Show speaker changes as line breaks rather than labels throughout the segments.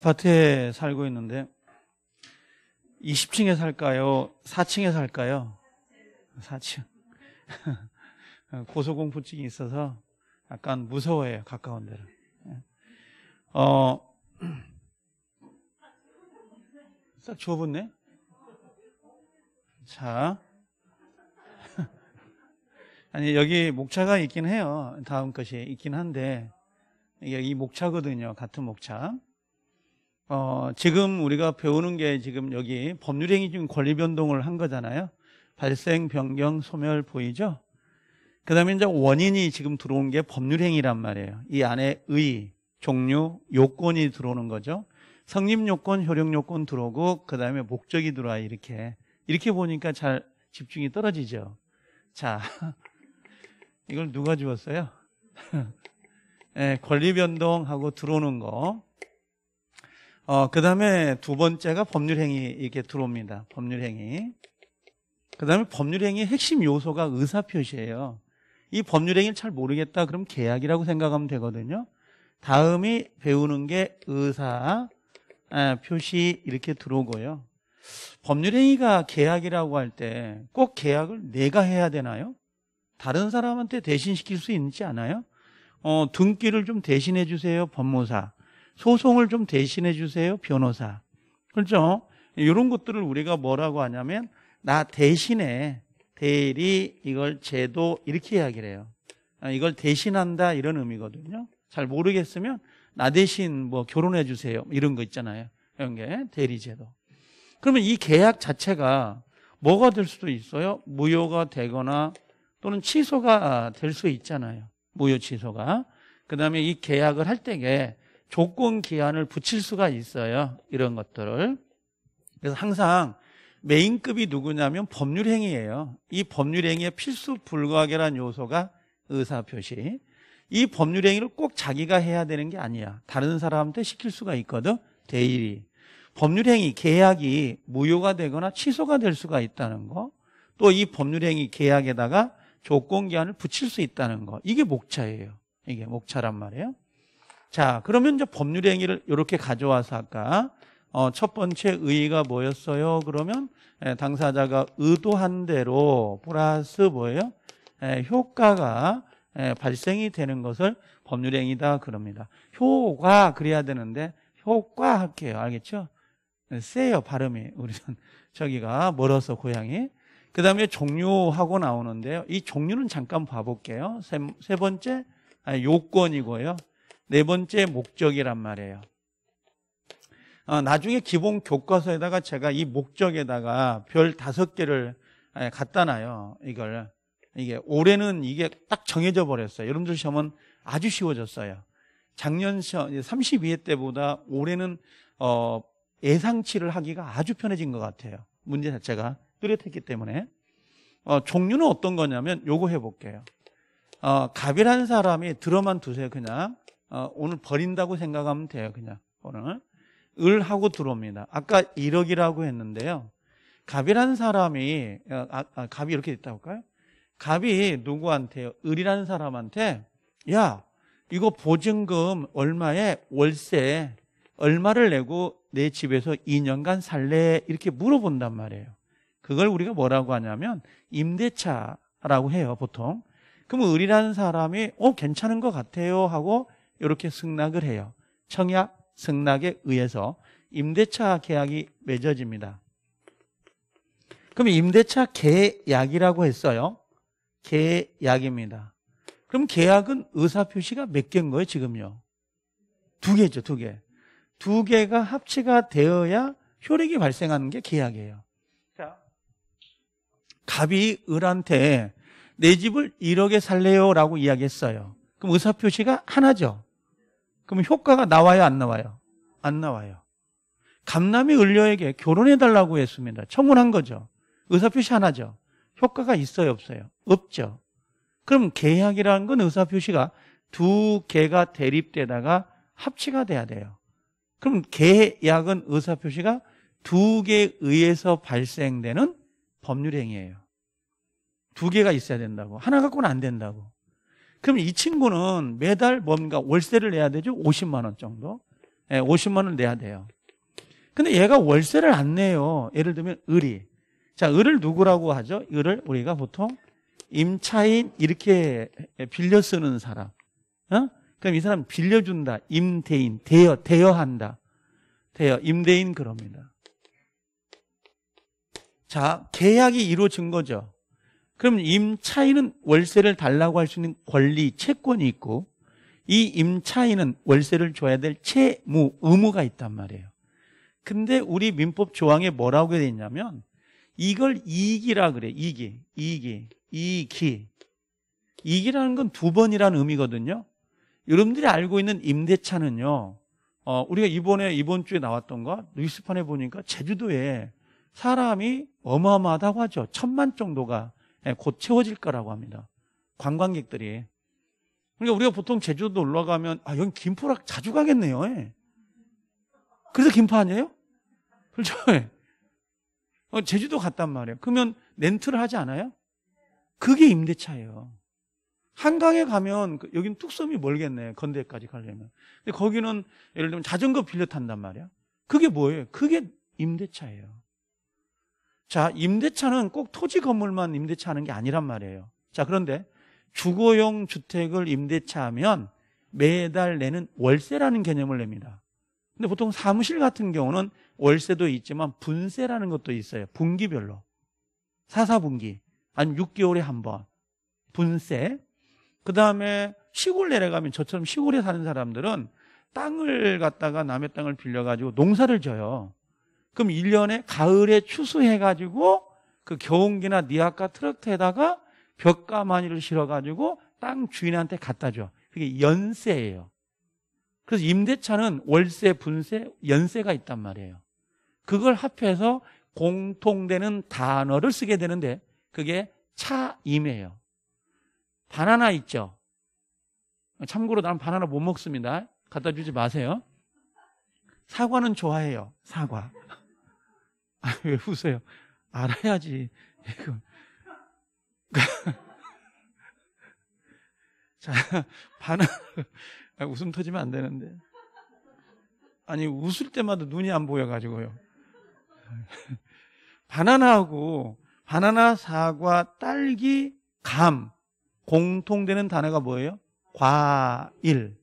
아파트에 살고 있는데 20층에 살까요? 4층에 살까요? 4층. 고소공포증이 있어서 약간 무서워해요. 가까운 데를. 어, 싹좁워붙네 자. 아니, 여기 목차가 있긴 해요. 다음 것이 있긴 한데, 이게 이 목차거든요. 같은 목차. 어, 지금 우리가 배우는 게 지금 여기 법률행위 중 권리 변동을 한 거잖아요. 발생, 변경, 소멸 보이죠? 그 다음에 이제 원인이 지금 들어온 게 법률행위란 말이에요. 이 안에 의, 종류, 요건이 들어오는 거죠. 성립 요건, 효력 요건 들어오고, 그 다음에 목적이 들어와, 이렇게. 이렇게 보니까 잘 집중이 떨어지죠. 자, 이걸 누가 주었어요? 네, 권리 변동하고 들어오는 거. 어, 그 다음에 두 번째가 법률행위 이렇게 들어옵니다. 법률행위. 그 다음에 법률행위의 핵심 요소가 의사표시예요. 이 법률행위를 잘 모르겠다 그럼 계약이라고 생각하면 되거든요. 다음이 배우는 게 의사, 아, 표시 이렇게 들어오고요. 법률행위가 계약이라고 할 때 꼭 계약을 내가 해야 되나요? 다른 사람한테 대신시킬 수 있지 않아요? 어, 등기를 좀 대신해 주세요, 법무사. 소송을 좀 대신해 주세요, 변호사. 그렇죠? 이런 것들을 우리가 뭐라고 하냐면 나 대신에 대리 이걸 제도 이렇게 이야기를 해요. 아, 이걸 대신한다 이런 의미거든요. 잘 모르겠으면 나 대신 뭐 결혼해 주세요 이런 거 있잖아요. 이런 게 대리 제도. 그러면 이 계약 자체가 뭐가 될 수도 있어요. 무효가 되거나 또는 취소가 될 수 있잖아요. 무효 취소가. 그다음에 이 계약을 할 때에 조건 기한을 붙일 수가 있어요. 이런 것들을. 그래서 항상 메인급이 누구냐면 법률행위예요. 이 법률행위의 필수 불가결한 요소가 의사표시. 이 법률행위를 꼭 자기가 해야 되는 게 아니야. 다른 사람한테 시킬 수가 있거든. 대일이. 법률행위 계약이 무효가 되거나 취소가 될 수가 있다는 거. 또 이 법률행위 계약에다가 조건 기한을 붙일 수 있다는 거. 이게 목차예요. 이게 목차란 말이에요. 자, 그러면 이제 법률 행위를 이렇게 가져와서 아까 어, 첫 번째 의의가 뭐였어요? 그러면 에, 예, 당사자가 의도한 대로 플러스 뭐예요? 에, 예, 효과가 에, 예, 발생이 되는 것을 법률 행위다 그럽니다. 효과 그래야 되는데 효과 할게요. 알겠죠? 세요 발음이 우리는 저기가 멀어서 고향이 그 다음에 종류하고 나오는데요 이 종류는 잠깐 봐볼게요 세, 세 번째 아, 요건이고요 네 번째 목적이란 말이에요. 어, 나중에 기본 교과서에다가 제가 이 목적에다가 별 다섯 개를 갖다 놔요. 이걸. 이게 올해는 이게 딱 정해져 버렸어요. 여러분들 시험은 아주 쉬워졌어요. 작년 시험 32회 때보다 올해는 어, 예상치를 하기가 아주 편해진 것 같아요. 문제 자체가 뚜렷했기 때문에 어, 종류는 어떤 거냐면 요거 해볼게요. 어, 갑이라는 사람이 들어만 두세요. 그냥 어, 오늘 버린다고 생각하면 돼요. 그냥 오늘 을 하고 들어옵니다. 아까 1억이라고 했는데요. 갑이라는 사람이 어, 아, 아, 갑이 이렇게 됐다 할까요? 갑이 누구한테요? 을이라는 사람한테 야 이거 보증금 얼마에 월세 얼마를 내고 내 집에서 2년간 살래 이렇게 물어본단 말이에요. 그걸 우리가 뭐라고 하냐면 임대차라고 해요 보통. 그럼 을이라는 사람이 어 괜찮은 것 같아요 하고 이렇게 승낙을 해요. 청약 승낙에 의해서 임대차 계약이 맺어집니다. 그럼 임대차 계약이라고 했어요. 계약입니다. 그럼 계약은 의사표시가 몇 개인 거예요, 지금요? 두 개죠, 두 개. 두 개가 합치가 되어야 효력이 발생하는 게 계약이에요. 자. 갑이 을한테 내 집을 1억에 살래요 라고 이야기했어요. 그럼 의사표시가 하나죠. 그러면 효과가 나와요, 안 나와요? 안 나와요. 감남이 을녀에게 결혼해달라고 했습니다. 청혼한 거죠. 의사표시 하나죠. 효과가 있어요, 없어요? 없죠. 그럼 계약이라는 건 의사표시가 두 개가 대립되다가 합치가 돼야 돼요. 그럼 계약은 의사표시가 두 개에 의해서 발생되는 법률 행위예요. 두 개가 있어야 된다고. 하나 갖고는 안 된다고. 그럼 이 친구는 매달 뭔가 월세를 내야 되죠? 50만 원 정도. 예, 50만 원 내야 돼요. 근데 얘가 월세를 안 내요. 예를 들면 을이. 자, 을을 누구라고 하죠? 을을 우리가 보통 임차인 이렇게 빌려 쓰는 사람. 어? 그럼 이 사람 빌려준다. 임대인, 대여, 대여한다. 대여, 임대인 그럽니다. 자, 계약이 이루어진 거죠. 그럼 임차인은 월세를 달라고 할 수 있는 권리, 채권이 있고 이 임차인은 월세를 줘야 될 채무, 의무가 있단 말이에요. 근데 우리 민법 조항에 뭐라고 되어 있냐면 이걸 이익이라 그래. 이익이. 이익이. 이익이. 이익이라는 건 두 번이라는 의미거든요. 여러분들이 알고 있는 임대차는요. 어, 우리가 이번에 이번 주에 나왔던 거 뉴스판에 보니까 제주도에 사람이 어마어마하다고 하죠. 천만 정도가 예, 곧 채워질 거라고 합니다. 관광객들이. 그러니까 우리가 보통 제주도 놀러 가면 아 여기 김포라 자주 가겠네요. 예. 그래서 김포 아니에요? 그렇죠? 예. 어, 제주도 갔단 말이에요. 그러면 렌트를 하지 않아요? 그게 임대차예요. 한강에 가면 그, 여긴 뚝섬이 멀겠네. 건대까지 가려면. 근데 거기는 예를 들면 자전거 빌려 탄단 말이야. 그게 뭐예요? 그게 임대차예요. 자, 임대차는 꼭 토지 건물만 임대차 하는 게 아니란 말이에요. 자, 그런데 주거용 주택을 임대차하면 매달 내는 월세라는 개념을 냅니다. 근데 보통 사무실 같은 경우는 월세도 있지만 분세라는 것도 있어요. 분기별로. 사사분기. 한 6개월에 한 번. 분세. 그 다음에 시골 내려가면 저처럼 시골에 사는 사람들은 땅을 갖다가 남의 땅을 빌려가지고 농사를 져요. 그럼 1년에 가을에 추수해가지고 그 경운기나 니아카 트럭트에다가 벽가 마니를 실어가지고 땅 주인한테 갖다 줘. 그게 연세예요. 그래서 임대차는 월세, 분세, 연세가 있단 말이에요. 그걸 합해서 공통되는 단어를 쓰게 되는데 그게 차임이에요. 바나나 있죠? 참고로 나는 바나나 못 먹습니다. 갖다 주지 마세요. 사과는 좋아해요. 사과. 아, 왜 웃어요? 알아야지. 이걸. 자, 반응. 아, 웃음 터지면 안 되는데. 아니, 웃을 때마다 눈이 안 보여가지고요. 바나나하고, 바나나, 사과, 딸기, 감. 공통되는 단어가 뭐예요? 과일.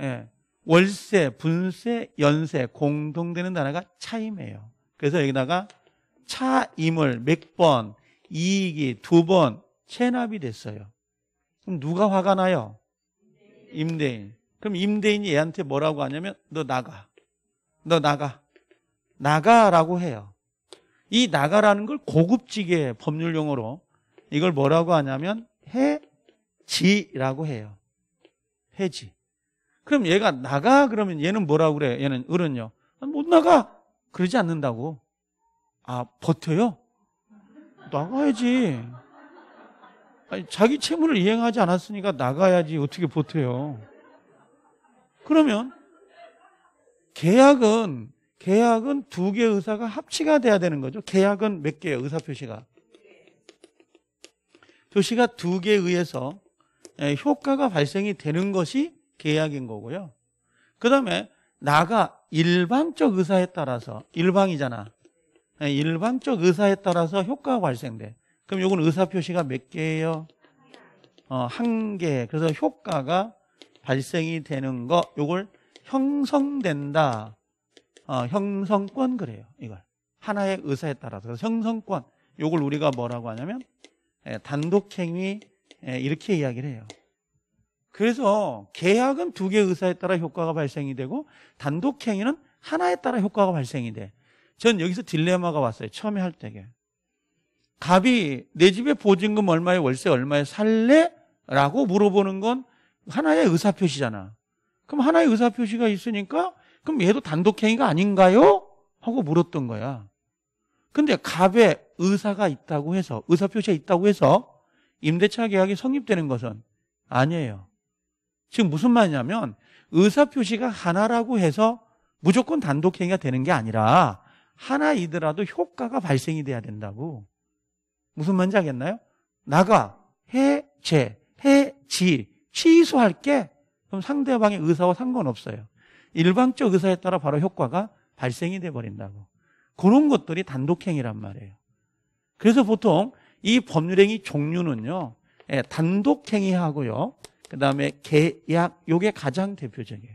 예. 월세, 분세, 연세. 공통되는 단어가 차임이에요. 그래서 여기다가 차임을 몇 번, 이익이 두 번 체납이 됐어요. 그럼 누가 화가 나요? 임대인. 그럼 임대인이 얘한테 뭐라고 하냐면 너 나가. 너 나가. 나가라고 해요. 이 나가라는 걸 고급지게 법률 용어로 이걸 뭐라고 하냐면 해지라고 해요. 해지. 그럼 얘가 나가 그러면 얘는 뭐라고 그래요? 얘는 을은요. 못 나가. 그러지 않는다고. 아, 버텨요? 나가야지. 아니, 자기 채무를 이행하지 않았으니까 나가야지. 어떻게 버텨요? 그러면 계약은 계약은 두 개의 의사가 합치가 돼야 되는 거죠. 계약은 몇개의 의사 표시가. 표시가 두 개에 의해서 예, 효과가 발생이 되는 것이 계약인 거고요. 그다음에 나가 일방적 의사에 따라서 일방이잖아. 예, 일방적 의사에 따라서 효과가 발생돼. 그럼 이건 의사 표시가 몇 개예요? 어, 한 개. 그래서 효과가 발생이 되는 거이걸 형성된다. 어, 형성권 그래요. 이걸. 하나의 의사에 따라서 형성권. 이걸 우리가 뭐라고 하냐면 예, 단독행위 예, 이렇게 이야기를 해요. 그래서 계약은 두 개 의사에 의 따라 효과가 발생이 되고 단독행위는 하나에 따라 효과가 발생이 돼. 전 여기서 딜레마가 왔어요. 처음에 할 때게. 갑이 내 집에 보증금 얼마에 월세 얼마에 살래? 라고 물어보는 건 하나의 의사표시잖아. 그럼 하나의 의사표시가 있으니까 그럼 얘도 단독행위가 아닌가요? 하고 물었던 거야. 근데 갑에 의사가 있다고 해서 의사표시가 있다고 해서 임대차 계약이 성립되는 것은 아니에요. 지금 무슨 말이냐면 의사표시가 하나라고 해서 무조건 단독행위가 되는 게 아니라 하나이더라도 효과가 발생이 돼야 된다고. 무슨 말인지 알겠나요? 나가, 해제, 해지, 취소할게. 그럼 상대방의 의사와 상관없어요. 일방적 의사에 따라 바로 효과가 발생이 돼 버린다고. 그런 것들이 단독행위란 말이에요. 그래서 보통 이 법률행위 종류는요. 예, 단독행위하고요. 그 다음에 계약, 요게 가장 대표적이에요.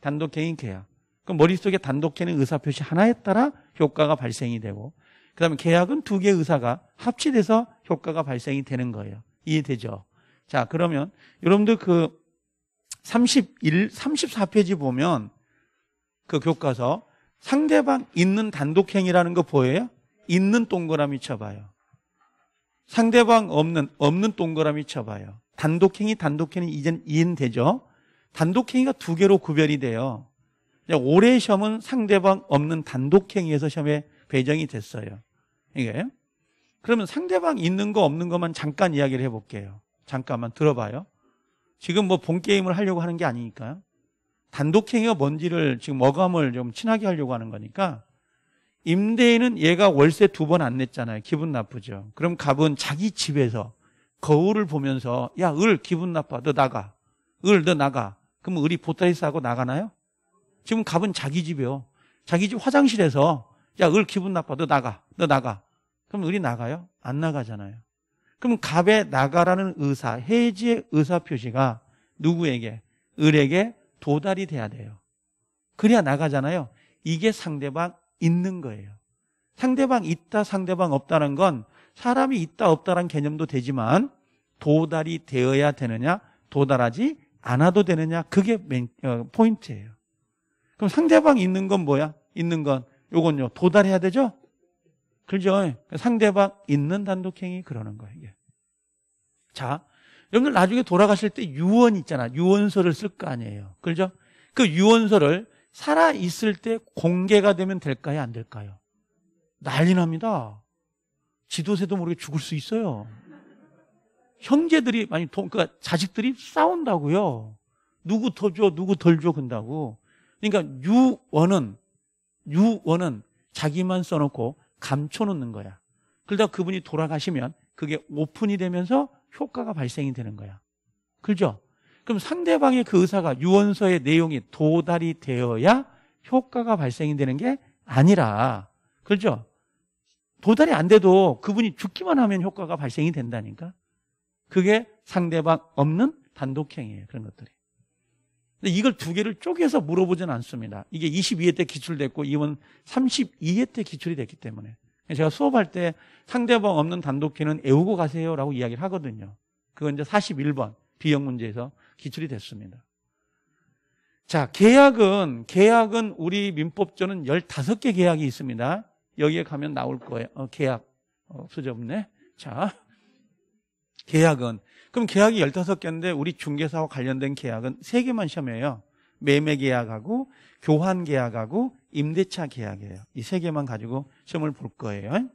단독 개인 계약. 그럼 머릿속에 단독 개는 의사표시 하나에 따라 효과가 발생이 되고, 그 다음에 계약은 두 개의 의사가 합치돼서 효과가 발생이 되는 거예요. 이해되죠? 자, 그러면 여러분들 그 31, 34페이지 보면 그 교과서 상대방 있는 단독행위라는 거 보여요? 있는 동그라미 쳐봐요. 상대방 없는 없는 동그라미 쳐봐요. 단독행위, 단독행위 이젠 이해되죠? 단독행위가 두 개로 구별이 돼요. 올해 시험은 상대방 없는 단독행위에서 시험에 배정이 됐어요. 이게 그러면 상대방 있는 거 없는 것만 잠깐 이야기를 해볼게요. 잠깐만 들어봐요. 지금 뭐 본 게임을 하려고 하는 게 아니니까요. 단독행위가 뭔지를 지금 어감을 좀 친하게 하려고 하는 거니까 임대인은 얘가 월세 두 번 안 냈잖아요. 기분 나쁘죠. 그럼 갑은 자기 집에서 거울을 보면서 야, 을 기분 나빠. 너 나가. 을 너 나가. 그럼 을이 보따리 싸고 나가나요? 지금 갑은 자기 집이요. 자기 집 화장실에서 야, 을 기분 나빠. 너 나가. 너 나가. 그럼 을이 나가요? 안 나가잖아요. 그럼 갑의 나가라는 의사, 해지의 의사 표시가 누구에게? 을에게 도달이 돼야 돼요. 그래야 나가잖아요. 이게 상대방 있는 거예요. 상대방 있다, 상대방 없다는 건 사람이 있다, 없다는 개념도 되지만 도달이 되어야 되느냐, 도달하지 않아도 되느냐, 그게 포인트예요. 어, 그럼 상대방 있는 건 뭐야? 있는 건, 요건요, 도달해야 되죠? 그죠? 그러니까 상대방 있는 단독행위 그러는 거예요, 이게. 자, 여러분들 나중에 돌아가실 때 유언 있잖아. 유언서를 쓸 거 아니에요. 그죠? 그 유언서를 살아 있을 때 공개가 되면 될까요? 안 될까요? 난리 납니다. 지도세도 모르게 죽을 수 있어요. 형제들이, 많이 돈, 그러니까 자식들이 싸운다고요. 누구 더 줘, 누구 덜 줘, 근다고. 그러니까 유언은, 유언은 자기만 써놓고 감춰놓는 거야. 그러다 그분이 돌아가시면 그게 오픈이 되면서 효과가 발생이 되는 거야. 그죠? 그럼 상대방의 그 의사가 유언서의 내용이 도달이 되어야 효과가 발생이 되는 게 아니라 그렇죠? 도달이 안 돼도 그분이 죽기만 하면 효과가 발생이 된다니까. 그게 상대방 없는 단독행위예요. 그런 것들이. 근데 이걸 두 개를 쪼개서 물어보진 않습니다. 이게 22회 때 기출됐고 이번 32회 때 기출이 됐기 때문에. 제가 수업할 때 상대방 없는 단독행위는 애우고 가세요라고 이야기를 하거든요. 그건 이제 41번 비형 문제에서 기출이 됐습니다. 자, 계약은, 계약은 우리 민법조는 15개 계약이 있습니다. 여기에 가면 나올 거예요. 어, 계약. 어, 없어졌네. 자. 계약은. 그럼 계약이 15개인데 우리 중개사와 관련된 계약은 3개만 시험해요. 매매 계약하고 교환 계약하고 임대차 계약이에요. 이3 개만 가지고 시험을 볼 거예요.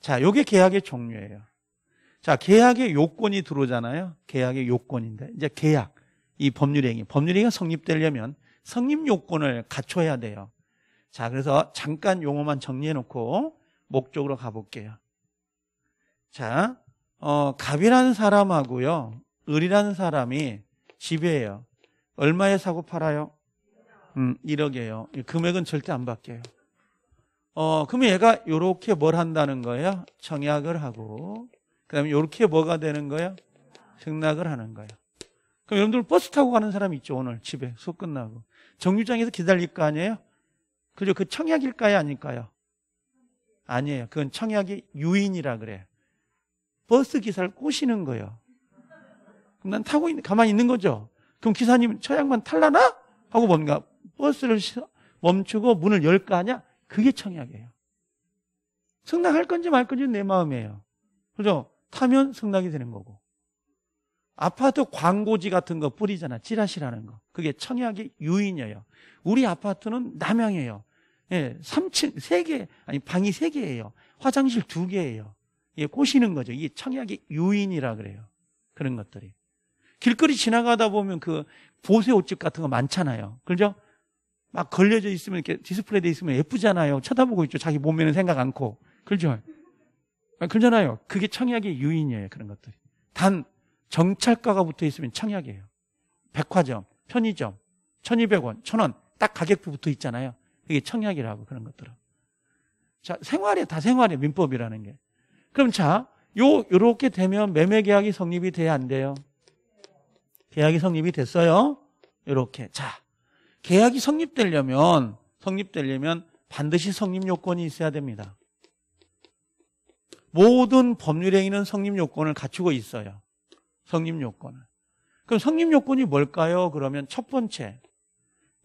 자, 요게 계약의 종류예요. 자, 계약의 요건이 들어오잖아요. 계약의 요건인데. 이제 계약, 이 법률행위. 법률행위가 성립되려면 성립 요건을 갖춰야 돼요. 자, 그래서 잠깐 용어만 정리해놓고 목적으로 가볼게요. 자, 어, 갑이라는 사람하고요, 을이라는 사람이 지배해요. 얼마에 사고 팔아요? 음, 1억이에요. 금액은 절대 안 바뀌어요. 어, 그럼 얘가 이렇게 뭘 한다는 거예요? 청약을 하고, 그 다음에 이렇게 뭐가 되는 거예요? 승낙을 하는 거예요. 그럼 여러분들 버스 타고 가는 사람 있죠, 오늘 집에 수업 끝나고. 정류장에서 기다릴 거 아니에요? 그죠? 그 청약일까요, 아닐까요? 아니에요. 그건 청약의 유인이라 그래요. 버스 기사를 꼬시는 거예요. 그럼 난 타고 있는, 가만히 있는 거죠. 그럼 기사님 청약만 탈라나? 하고 뭔가 버스를 멈추고 문을 열 거 아냐? 그게 청약이에요. 승낙할 건지 말 건지 내 마음이에요. 그죠? 타면 승낙이 되는 거고 아파트 광고지 같은 거 뿌리잖아 찌라시라는 거 그게 청약의 유인이에요 우리 아파트는 남향이에요 예, 3층 3개 아니 방이 3개예요 화장실 2개예요 예, 꼬시는 거죠 이게 청약의 유인이라 그래요 그런 것들이 길거리 지나가다 보면 그 보세 옷집 같은 거 많잖아요 그죠? 막 걸려져 있으면 이렇게 디스플레이 돼 있으면 예쁘잖아요 쳐다보고 있죠 자기 몸에는 생각 않고 그죠? 아, 그러잖아요. 그게 청약의 유인이에요. 그런 것들이. 단 정찰가가 붙어 있으면 청약이에요. 백화점, 편의점, 1200원, 1000원 딱 가격표 붙어 있잖아요. 그게 청약이라고 그런 것들은. 자, 생활에 다 생활에 민법이라는 게. 그럼 자, 요 요렇게 되면 매매 계약이 성립이 돼야 안 돼요. 계약이 성립이 됐어요. 요렇게. 자, 계약이 성립되려면 성립되려면 반드시 성립 요건이 있어야 됩니다. 모든 법률행위는 성립 요건을 갖추고 있어요. 성립 요건을. 그럼 성립 요건이 뭘까요? 그러면 첫 번째,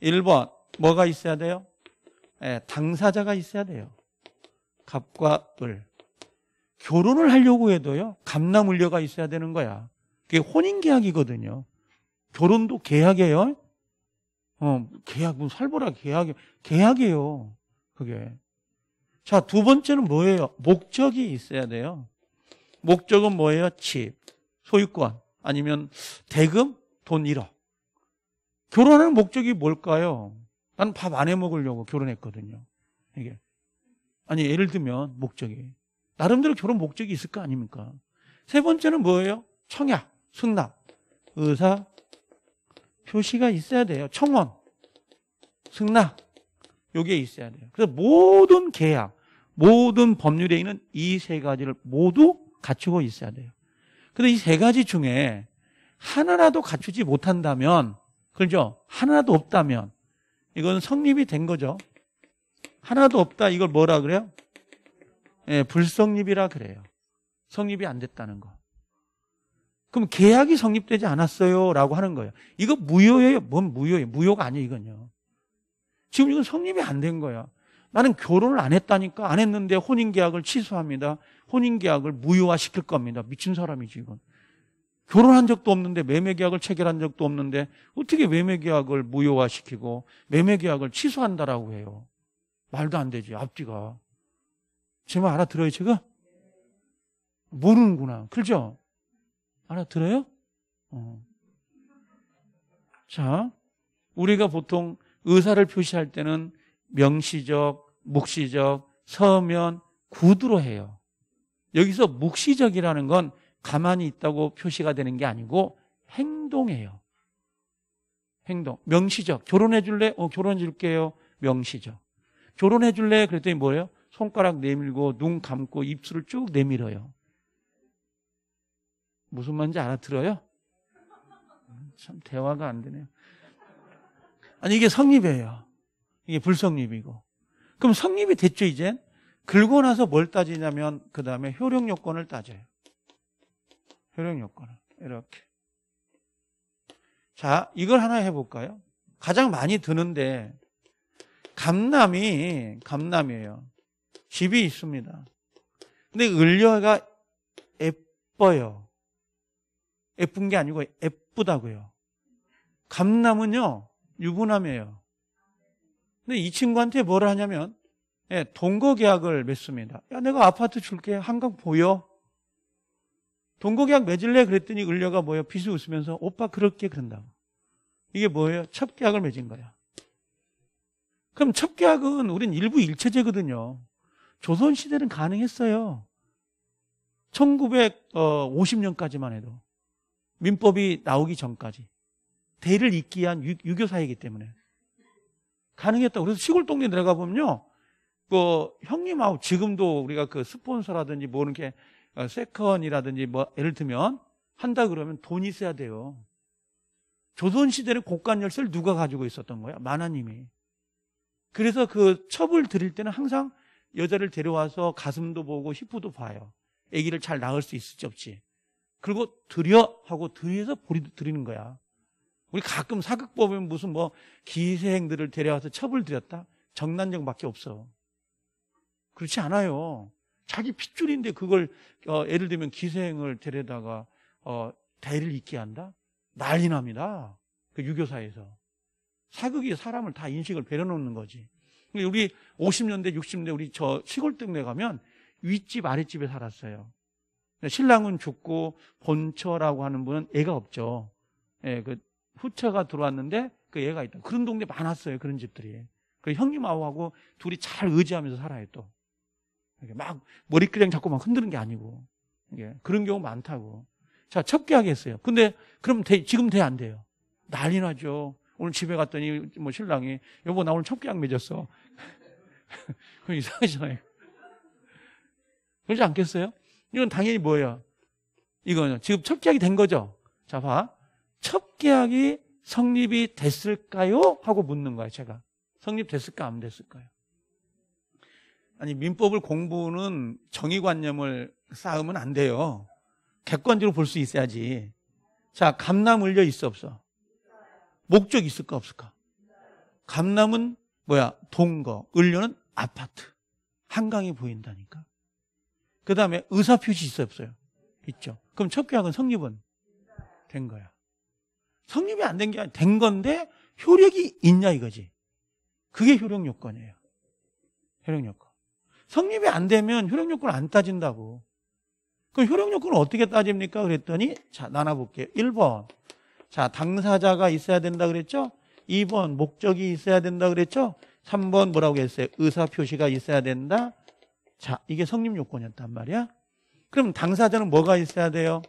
1번 뭐가 있어야 돼요? 예, 당사자가 있어야 돼요. 갑과 을. 결혼을 하려고 해도요. 감나물려가 있어야 되는 거야. 그게 혼인 계약이거든요. 결혼도 계약이에요. 어, 계약은 살보라 계약 뭐, 이 계약이에요. 그게. 자, 두 번째는 뭐예요? 목적이 있어야 돼요. 목적은 뭐예요? 집, 소유권, 아니면 대금, 돈 1억. 결혼하는 목적이 뭘까요? 난 밥 안 해 먹으려고 결혼했거든요. 이게. 아니, 예를 들면, 목적이. 나름대로 결혼 목적이 있을 거 아닙니까? 세 번째는 뭐예요? 청약, 승낙, 의사, 표시가 있어야 돼요. 청원, 승낙, 요게 있어야 돼요. 그래서 모든 계약, 모든 법률에 있는 이 세 가지를 모두 갖추고 있어야 돼요. 근데 이 세 가지 중에 하나라도 갖추지 못한다면, 그죠? 렇하나도 없다면, 이건 성립이 된 거죠. 하나도 없다, 이걸 뭐라 그래요? 예, 불성립이라 그래요. 성립이 안 됐다는 거. 그럼 계약이 성립되지 않았어요? 라고 하는 거예요. 이거 무효예요? 뭔 무효예요? 무효가 아니에요, 이건요. 지금 이건 성립이 안 된 거야. 나는 결혼을 안 했다니까 안 했는데 혼인 계약을 취소합니다. 혼인 계약을 무효화 시킬 겁니다. 미친 사람이지 이건. 결혼한 적도 없는데 매매 계약을 체결한 적도 없는데 어떻게 매매 계약을 무효화 시키고 매매 계약을 취소한다라고 해요. 말도 안 되지 앞뒤가. 제 말 알아들어요 제가? 모르는구나. 그죠? 알아들어요? 어. 자, 우리가 보통 의사를 표시할 때는 명시적, 묵시적, 서면, 구두로 해요. 여기서 묵시적이라는 건 가만히 있다고 표시가 되는 게 아니고 행동해요 행동. 명시적. 결혼해 줄래? 어, 결혼해 줄게요. 명시적. 결혼해 줄래? 그랬더니 뭐예요? 손가락 내밀고 눈 감고 입술을 쭉 내밀어요. 무슨 말인지 알아들어요? 참 대화가 안 되네요. 아니 이게 성립이에요. 이게 불성립이고. 그럼 성립이 됐죠 이제 긁고 나서 뭘 따지냐면 그 다음에 효력 요건을 따져요. 효력 요건을 이렇게. 자 이걸 하나 해볼까요? 가장 많이 드는데 감남이 감남이에요. 집이 있습니다. 근데 을려가 예뻐요. 예쁜 게 아니고 예쁘다고요. 감남은요 유부남이에요. 근데 이 친구한테 뭘 하냐면 예, 동거 계약을 맺습니다. 야, 내가 아파트 줄게. 한강 보여? 동거 계약 맺을래? 그랬더니 을려가 뭐예요? 비수 웃으면서 오빠 그렇게 그런다고. 이게 뭐예요? 첫 계약을 맺은 거야. 그럼 첫 계약은 우린 일부 일체제거든요. 조선 시대는 가능했어요. 1950년까지만 어, 해도 민법이 나오기 전까지. 대를 잇기 위한 유, 유교사이기 때문에 가능했다고 그래서 시골 동네 내려가 보면요 그 형님하고 지금도 우리가 그 스폰서라든지 뭐 이렇게 어, 세컨이라든지 뭐 예를 들면 한다 그러면 돈이 있어야 돼요 조선시대는 곡간 열쇠를 누가 가지고 있었던 거야? 만화님이 그래서 그 첩을 드릴 때는 항상 여자를 데려와서 가슴도 보고 히프도 봐요 아기를 잘 낳을 수 있을지 없지 그리고 드려 하고 드려서 보리도 드리는 거야 우리 가끔 사극 보면 무슨 뭐 기생들을 데려와서 처벌드렸다? 정난역밖에 없어. 그렇지 않아요. 자기 핏줄인데 그걸 어, 예를 들면 기생을 데려다가 어, 대를 잇게 한다? 난리 납니다. 그 유교사에서. 사극이 사람을 다 인식을 배려놓는 거지. 우리 50년대, 60년대 우리 저 시골 동네 가면 윗집, 아랫집에 살았어요. 신랑은 죽고 본처라고 하는 분은 애가 없죠. 예, 그 후차가 들어왔는데 그 애가 있다. 그런 동네 많았어요. 그런 집들이. 그 형님하고 둘이 잘 의지하면서 살아요 또. 막 머리끄덩 자꾸 막 흔드는 게 아니고. 그런 경우 많다고. 자, 첩계하겠어요. 근데 그럼 돼, 지금 돼 안 돼요? 난리 나죠. 오늘 집에 갔더니 뭐 신랑이 여보 나 오늘 첩계약 맺었어. 그럼 이상하잖아요. 그러지 않겠어요? 이건 당연히 뭐예요? 이거는 지금 첩계약이 된 거죠. 자, 봐. 첫 계약이 성립이 됐을까요? 하고 묻는 거예요, 제가. 성립됐을까, 안 됐을까요? 아니, 민법을 공부는 정의관념을 쌓으면 안 돼요. 객관적으로 볼 수 있어야지. 자, 감남 을려 있어 없어? 목적 있을까 없을까? 감남은 뭐야? 동거, 을려는 아파트. 한강이 보인다니까. 그 다음에 의사표시 있어 없어요? 있죠. 그럼 첫 계약은 성립은 된 거야. 성립이 안 된 게 아니라 된 건데 효력이 있냐 이거지. 그게 효력 요건이에요. 효력 요건. 성립이 안 되면 효력 요건 을안 따진다고. 그럼 효력 요건을 어떻게 따집니까? 그랬더니 자, 나눠 볼게요. 1번. 자, 당사자가 있어야 된다 그랬죠? 2번 목적이 있어야 된다 그랬죠? 3번 뭐라고 했어요? 의사 표시가 있어야 된다. 자, 이게 성립 요건이었단 말이야. 그럼 당사자는 뭐가 있어야 돼요?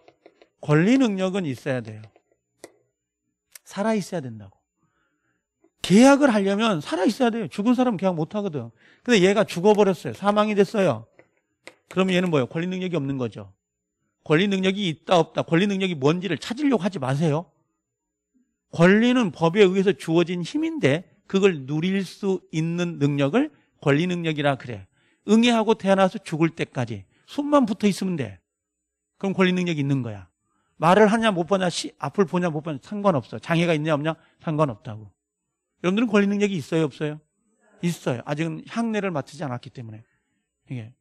권리 능력은 있어야 돼요. 살아있어야 된다고. 계약을 하려면 살아있어야 돼요. 죽은 사람은 계약 못 하거든. 근데 얘가 죽어버렸어요. 사망이 됐어요. 그러면 얘는 뭐예요? 권리 능력이 없는 거죠. 권리 능력이 있다 없다. 권리 능력이 뭔지를 찾으려고 하지 마세요. 권리는 법에 의해서 주어진 힘인데 그걸 누릴 수 있는 능력을 권리 능력이라 그래. 응애하고 태어나서 죽을 때까지 손만 붙어 있으면 돼. 그럼 권리 능력이 있는 거야. 말을 하냐 못 보냐, 앞을 보냐 못 보냐 상관없어. 장애가 있냐 없냐 상관없다고. 여러분들은 권리 능력이 있어요, 없어요? 있어요. 아직은 향내를 맡지 않았기 때문에. 이게.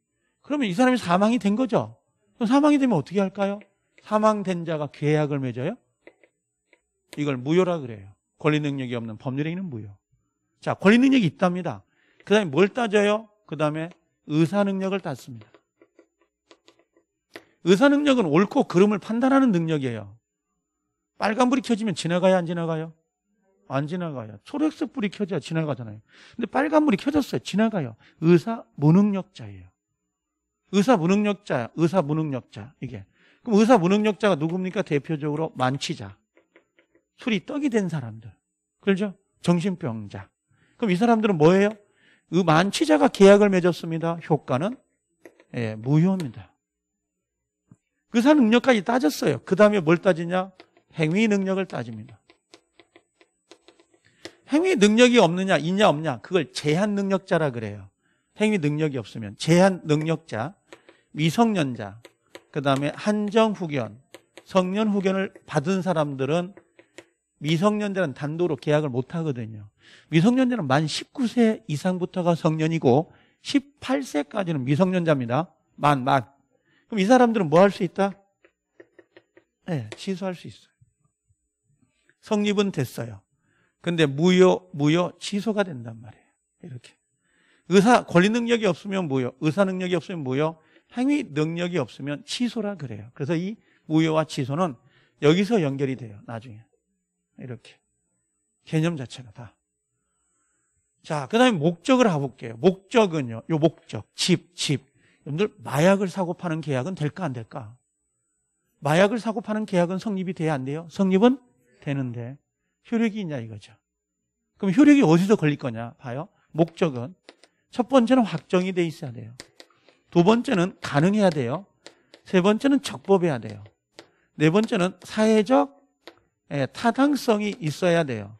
그러면 이 사람이 사망이 된 거죠. 그럼 사망이 되면 어떻게 할까요? 사망된 자가 계약을 맺어요? 이걸 무효라 그래요. 권리 능력이 없는 법률행위는 무효. 자, 권리 능력이 있답니다. 그 다음에 뭘 따져요? 그 다음에 의사 능력을 따집니다 의사 능력은 옳고 그름을 판단하는 능력이에요. 빨간불이 켜지면 지나가야 안 지나가요? 안 지나가요. 초록색 불이 켜져야 지나가잖아요. 근데 빨간불이 켜졌어요. 지나가요. 의사 무능력자예요. 의사 무능력자, 의사 무능력자. 이게. 그럼 의사 무능력자가 누굽니까? 대표적으로 만취자. 술이 떡이 된 사람들. 그렇죠? 정신병자. 그럼 이 사람들은 뭐예요? 그 만취자가 계약을 맺었습니다. 효과는 예, 무효입니다. 의사 그 능력까지 따졌어요. 그 다음에 뭘 따지냐? 행위 능력을 따집니다. 행위 능력이 없느냐, 있냐, 없냐. 그걸 제한 능력자라 그래요. 행위 능력이 없으면. 제한 능력자, 미성년자, 그 다음에 한정 후견, 성년 후견을 받은 사람들은 미성년자는 단도로 계약을 못 하거든요. 미성년자는 만 19세 이상부터가 성년이고 18세까지는 미성년자입니다. 만, 만. 그럼 이 사람들은 뭐 할 수 있다? 네, 취소할 수 있어요. 성립은 됐어요. 근데 무효, 무효, 취소가 된단 말이에요. 이렇게. 의사, 권리 능력이 없으면 무효, 의사 능력이 없으면 무효, 행위 능력이 없으면 취소라 그래요. 그래서 이 무효와 취소는 여기서 연결이 돼요. 나중에. 이렇게. 개념 자체가 다. 자, 그 다음에 목적을 가볼게요. 목적은요. 요 목적. 집, 집. 여러분들 마약을 사고 파는 계약은 될까 안 될까? 마약을 사고 파는 계약은 성립이 돼야 안 돼요? 성립은 되는데 효력이 있냐 이거죠. 그럼 효력이 어디서 걸릴 거냐 봐요. 목적은 첫 번째는 확정이 돼 있어야 돼요. 두 번째는 가능해야 돼요. 세 번째는 적법해야 돼요. 네 번째는 사회적 예, 타당성이 있어야 돼요.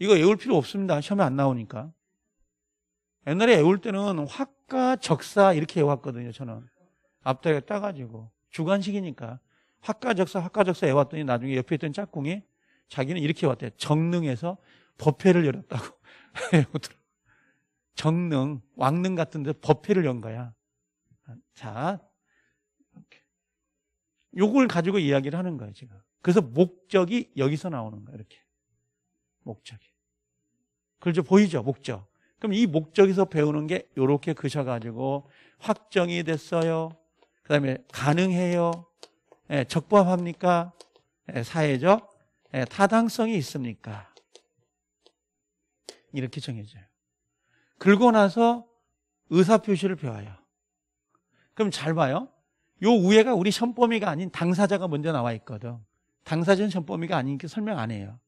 이거 외울 필요 없습니다. 시험에 안 나오니까. 옛날에 외울 때는 확 학과 그러니까 적사 이렇게 해왔거든요, 저는. 앞다리가 따가지고. 주관식이니까. 학과, 적사, 학과, 적사 해왔더니 나중에 옆에 있던 짝꿍이 자기는 이렇게 해왔대요. 정릉에서 법회를 열었다고. 정릉, 왕릉 같은 데 법회를 연 거야. 자, 요걸 가지고 이야기를 하는 거예요, 지금. 그래서 목적이 여기서 나오는 거예요, 이렇게. 목적이. 그렇죠 보이죠, 목적. 그럼 이 목적에서 배우는 게 이렇게 그셔가지고 확정이 됐어요. 그 다음에 가능해요. 예, 적법합니까? 예, 사회적 예, 타당성이 있습니까? 이렇게 정해져요. 긁고 나서 의사표시를 배워요. 그럼 잘 봐요. 요 우회가 우리 선범위가 아닌 당사자가 먼저 나와 있거든. 당사자는 선범위가 아니니까 설명 안 해요.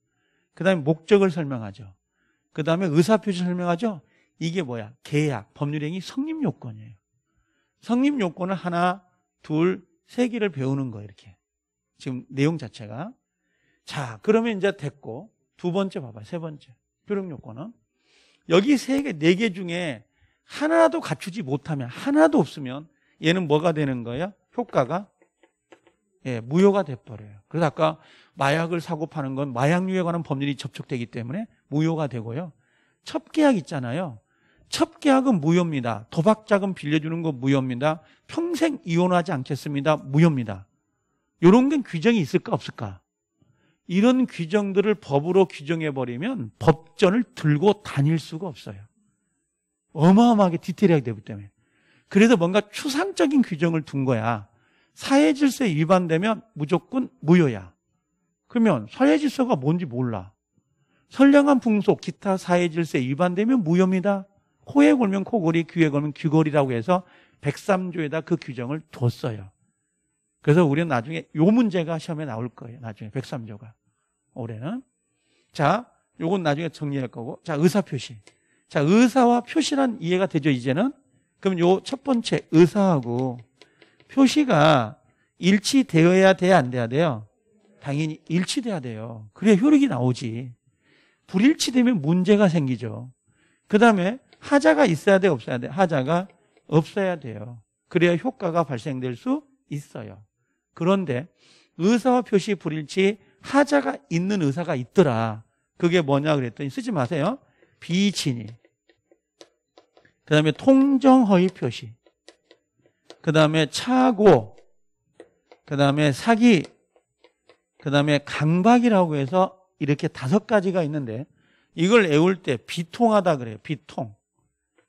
그 다음에 목적을 설명하죠. 그 다음에 의사표시 설명하죠? 이게 뭐야? 계약, 법률행위 성립 요건이에요. 성립 요건은 하나, 둘, 세 개를 배우는 거예요, 이렇게. 지금 내용 자체가. 자, 그러면 이제 됐고, 두 번째 봐봐, 요세 번째. 효력 요건은. 여기 세 개, 네 개 중에 하나도 갖추지 못하면, 하나도 없으면 얘는 뭐가 되는 거야? 효과가 예, 무효가 돼버려요. 그래서 아까 마약을 사고 파는 건 마약류에 관한 법률이 접촉되기 때문에 무효가 되고요. 첩계약 있잖아요. 첩계약은 무효입니다. 도박자금 빌려주는 거 무효입니다. 평생 이혼하지 않겠습니다. 무효입니다. 이런 건 규정이 있을까 없을까? 이런 규정들을 법으로 규정해버리면 법전을 들고 다닐 수가 없어요. 어마어마하게 디테일하게 되기 때문에. 그래서 뭔가 추상적인 규정을 둔 거야. 사회 질서에 위반되면 무조건 무효야. 그러면 사회 질서가 뭔지 몰라. 선량한 풍속, 기타 사회 질서에 위반되면 무효입니다. 코에 걸면 코걸이, 귀에 걸면 귀걸이라고 해서 103조에다 그 규정을 뒀어요. 그래서 우리는 나중에 요 문제가 시험에 나올 거예요. 나중에 103조가. 올해는. 자, 요건 나중에 정리할 거고. 자, 의사표시. 자, 의사와 표시란 이해가 되죠, 이제는? 그럼 요 첫 번째 의사하고 표시가 일치되어야 돼야 안 돼야 돼요? 당연히 일치돼야 돼요. 그래야 효력이 나오지. 불일치되면 문제가 생기죠. 그 다음에 하자가 있어야 돼, 없어야 돼? 하자가 없어야 돼요. 그래야 효과가 발생될 수 있어요. 그런데 의사와 표시 불일치 하자가 있는 의사가 있더라. 그게 뭐냐 그랬더니 쓰지 마세요. 비친이. 그 다음에 통정허위 표시. 그 다음에 차고, 그 다음에 사기, 그 다음에 강박이라고 해서 이렇게 다섯 가지가 있는데 이걸 외울 때 비통하다 그래요. 비통.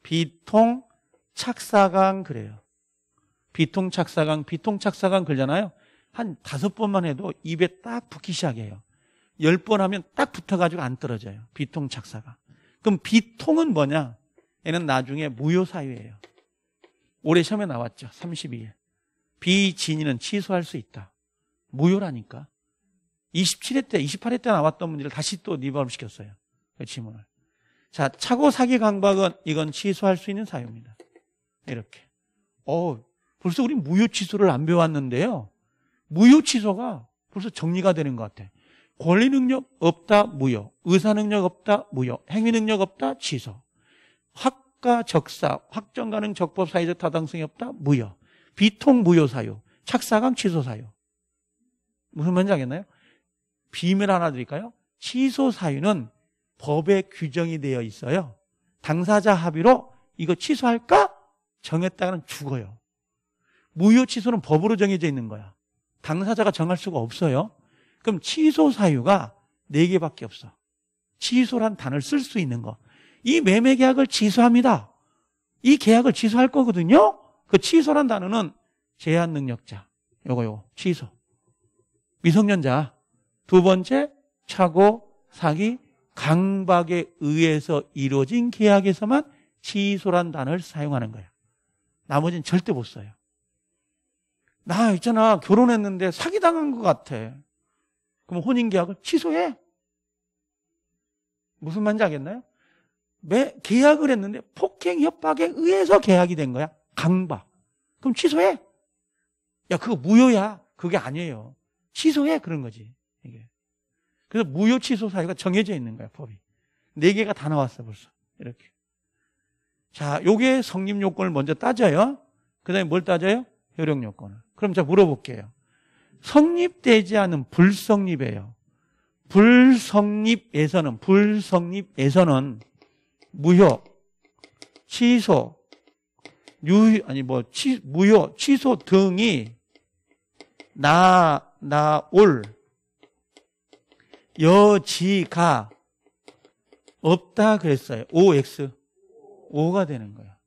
비통, 착사강 그래요. 비통, 착사강, 비통, 착사강 그러잖아요. 한 다섯 번만 해도 입에 딱 붙기 시작해요. 열 번 하면 딱 붙어가지고 안 떨어져요. 비통, 착사강. 그럼 비통은 뭐냐? 얘는 나중에 무효사유예요. 올해 시험에 나왔죠. 32일. 비진위는 취소할 수 있다. 무효라니까. 27회 때, 28회 때 나왔던 문제를 다시 또 리바움 시켰어요. 그 지문을. 자, 차고 사기 강박은 이건 취소할 수 있는 사유입니다. 이렇게. 어, 벌써 우리 무효 취소를 안 배웠는데요. 무효 취소가 벌써 정리가 되는 것 같아. 권리 능력 없다, 무효. 의사 능력 없다, 무효. 행위 능력 없다, 취소. 학 적가 적사 확정 가능 적법 사회적 타당성이 없다 무효 비통 무효 사유 착사강 취소 사유 무슨 말인지 알겠나요? 비밀 하나 드릴까요? 취소 사유는 법에 규정이 되어 있어요 당사자 합의로 이거 취소할까? 정했다가는 죽어요 무효 취소는 법으로 정해져 있는 거야 당사자가 정할 수가 없어요 그럼 취소 사유가 4개밖에 없어 취소란 단어를 쓸 수 있는 거이 매매 계약을 취소합니다. 이 계약을 취소할 거거든요. 그 취소란 단어는 제한 능력자. 요거 요거 취소. 미성년자. 두 번째 차고 사기 강박에 의해서 이루어진 계약에서만 취소란 단어를 사용하는 거야. 나머지는 절대 못 써요. 나 있잖아 결혼했는데 사기당한 것 같아. 그럼 혼인계약을 취소해. 무슨 말인지 알겠나요? 매, 계약을 했는데 폭행 협박에 의해서 계약이 된 거야. 강박. 그럼 취소해. 야, 그거 무효야. 그게 아니에요. 취소해. 그런 거지. 이게. 그래서 무효 취소 사유가 정해져 있는 거야, 법이. 네 개가 다 나왔어, 벌써. 이렇게. 자, 요게 성립 요건을 먼저 따져요. 그 다음에 뭘 따져요? 효력 요건을. 그럼 제가 물어볼게요. 성립되지 않은 불성립이에요. 불성립에서는, 불성립에서는 무효, 취소, 유 아니 뭐 취, 무효, 취소 등이 나 나올 여지가 없다 그랬어요. OX. o 가 되는 거야.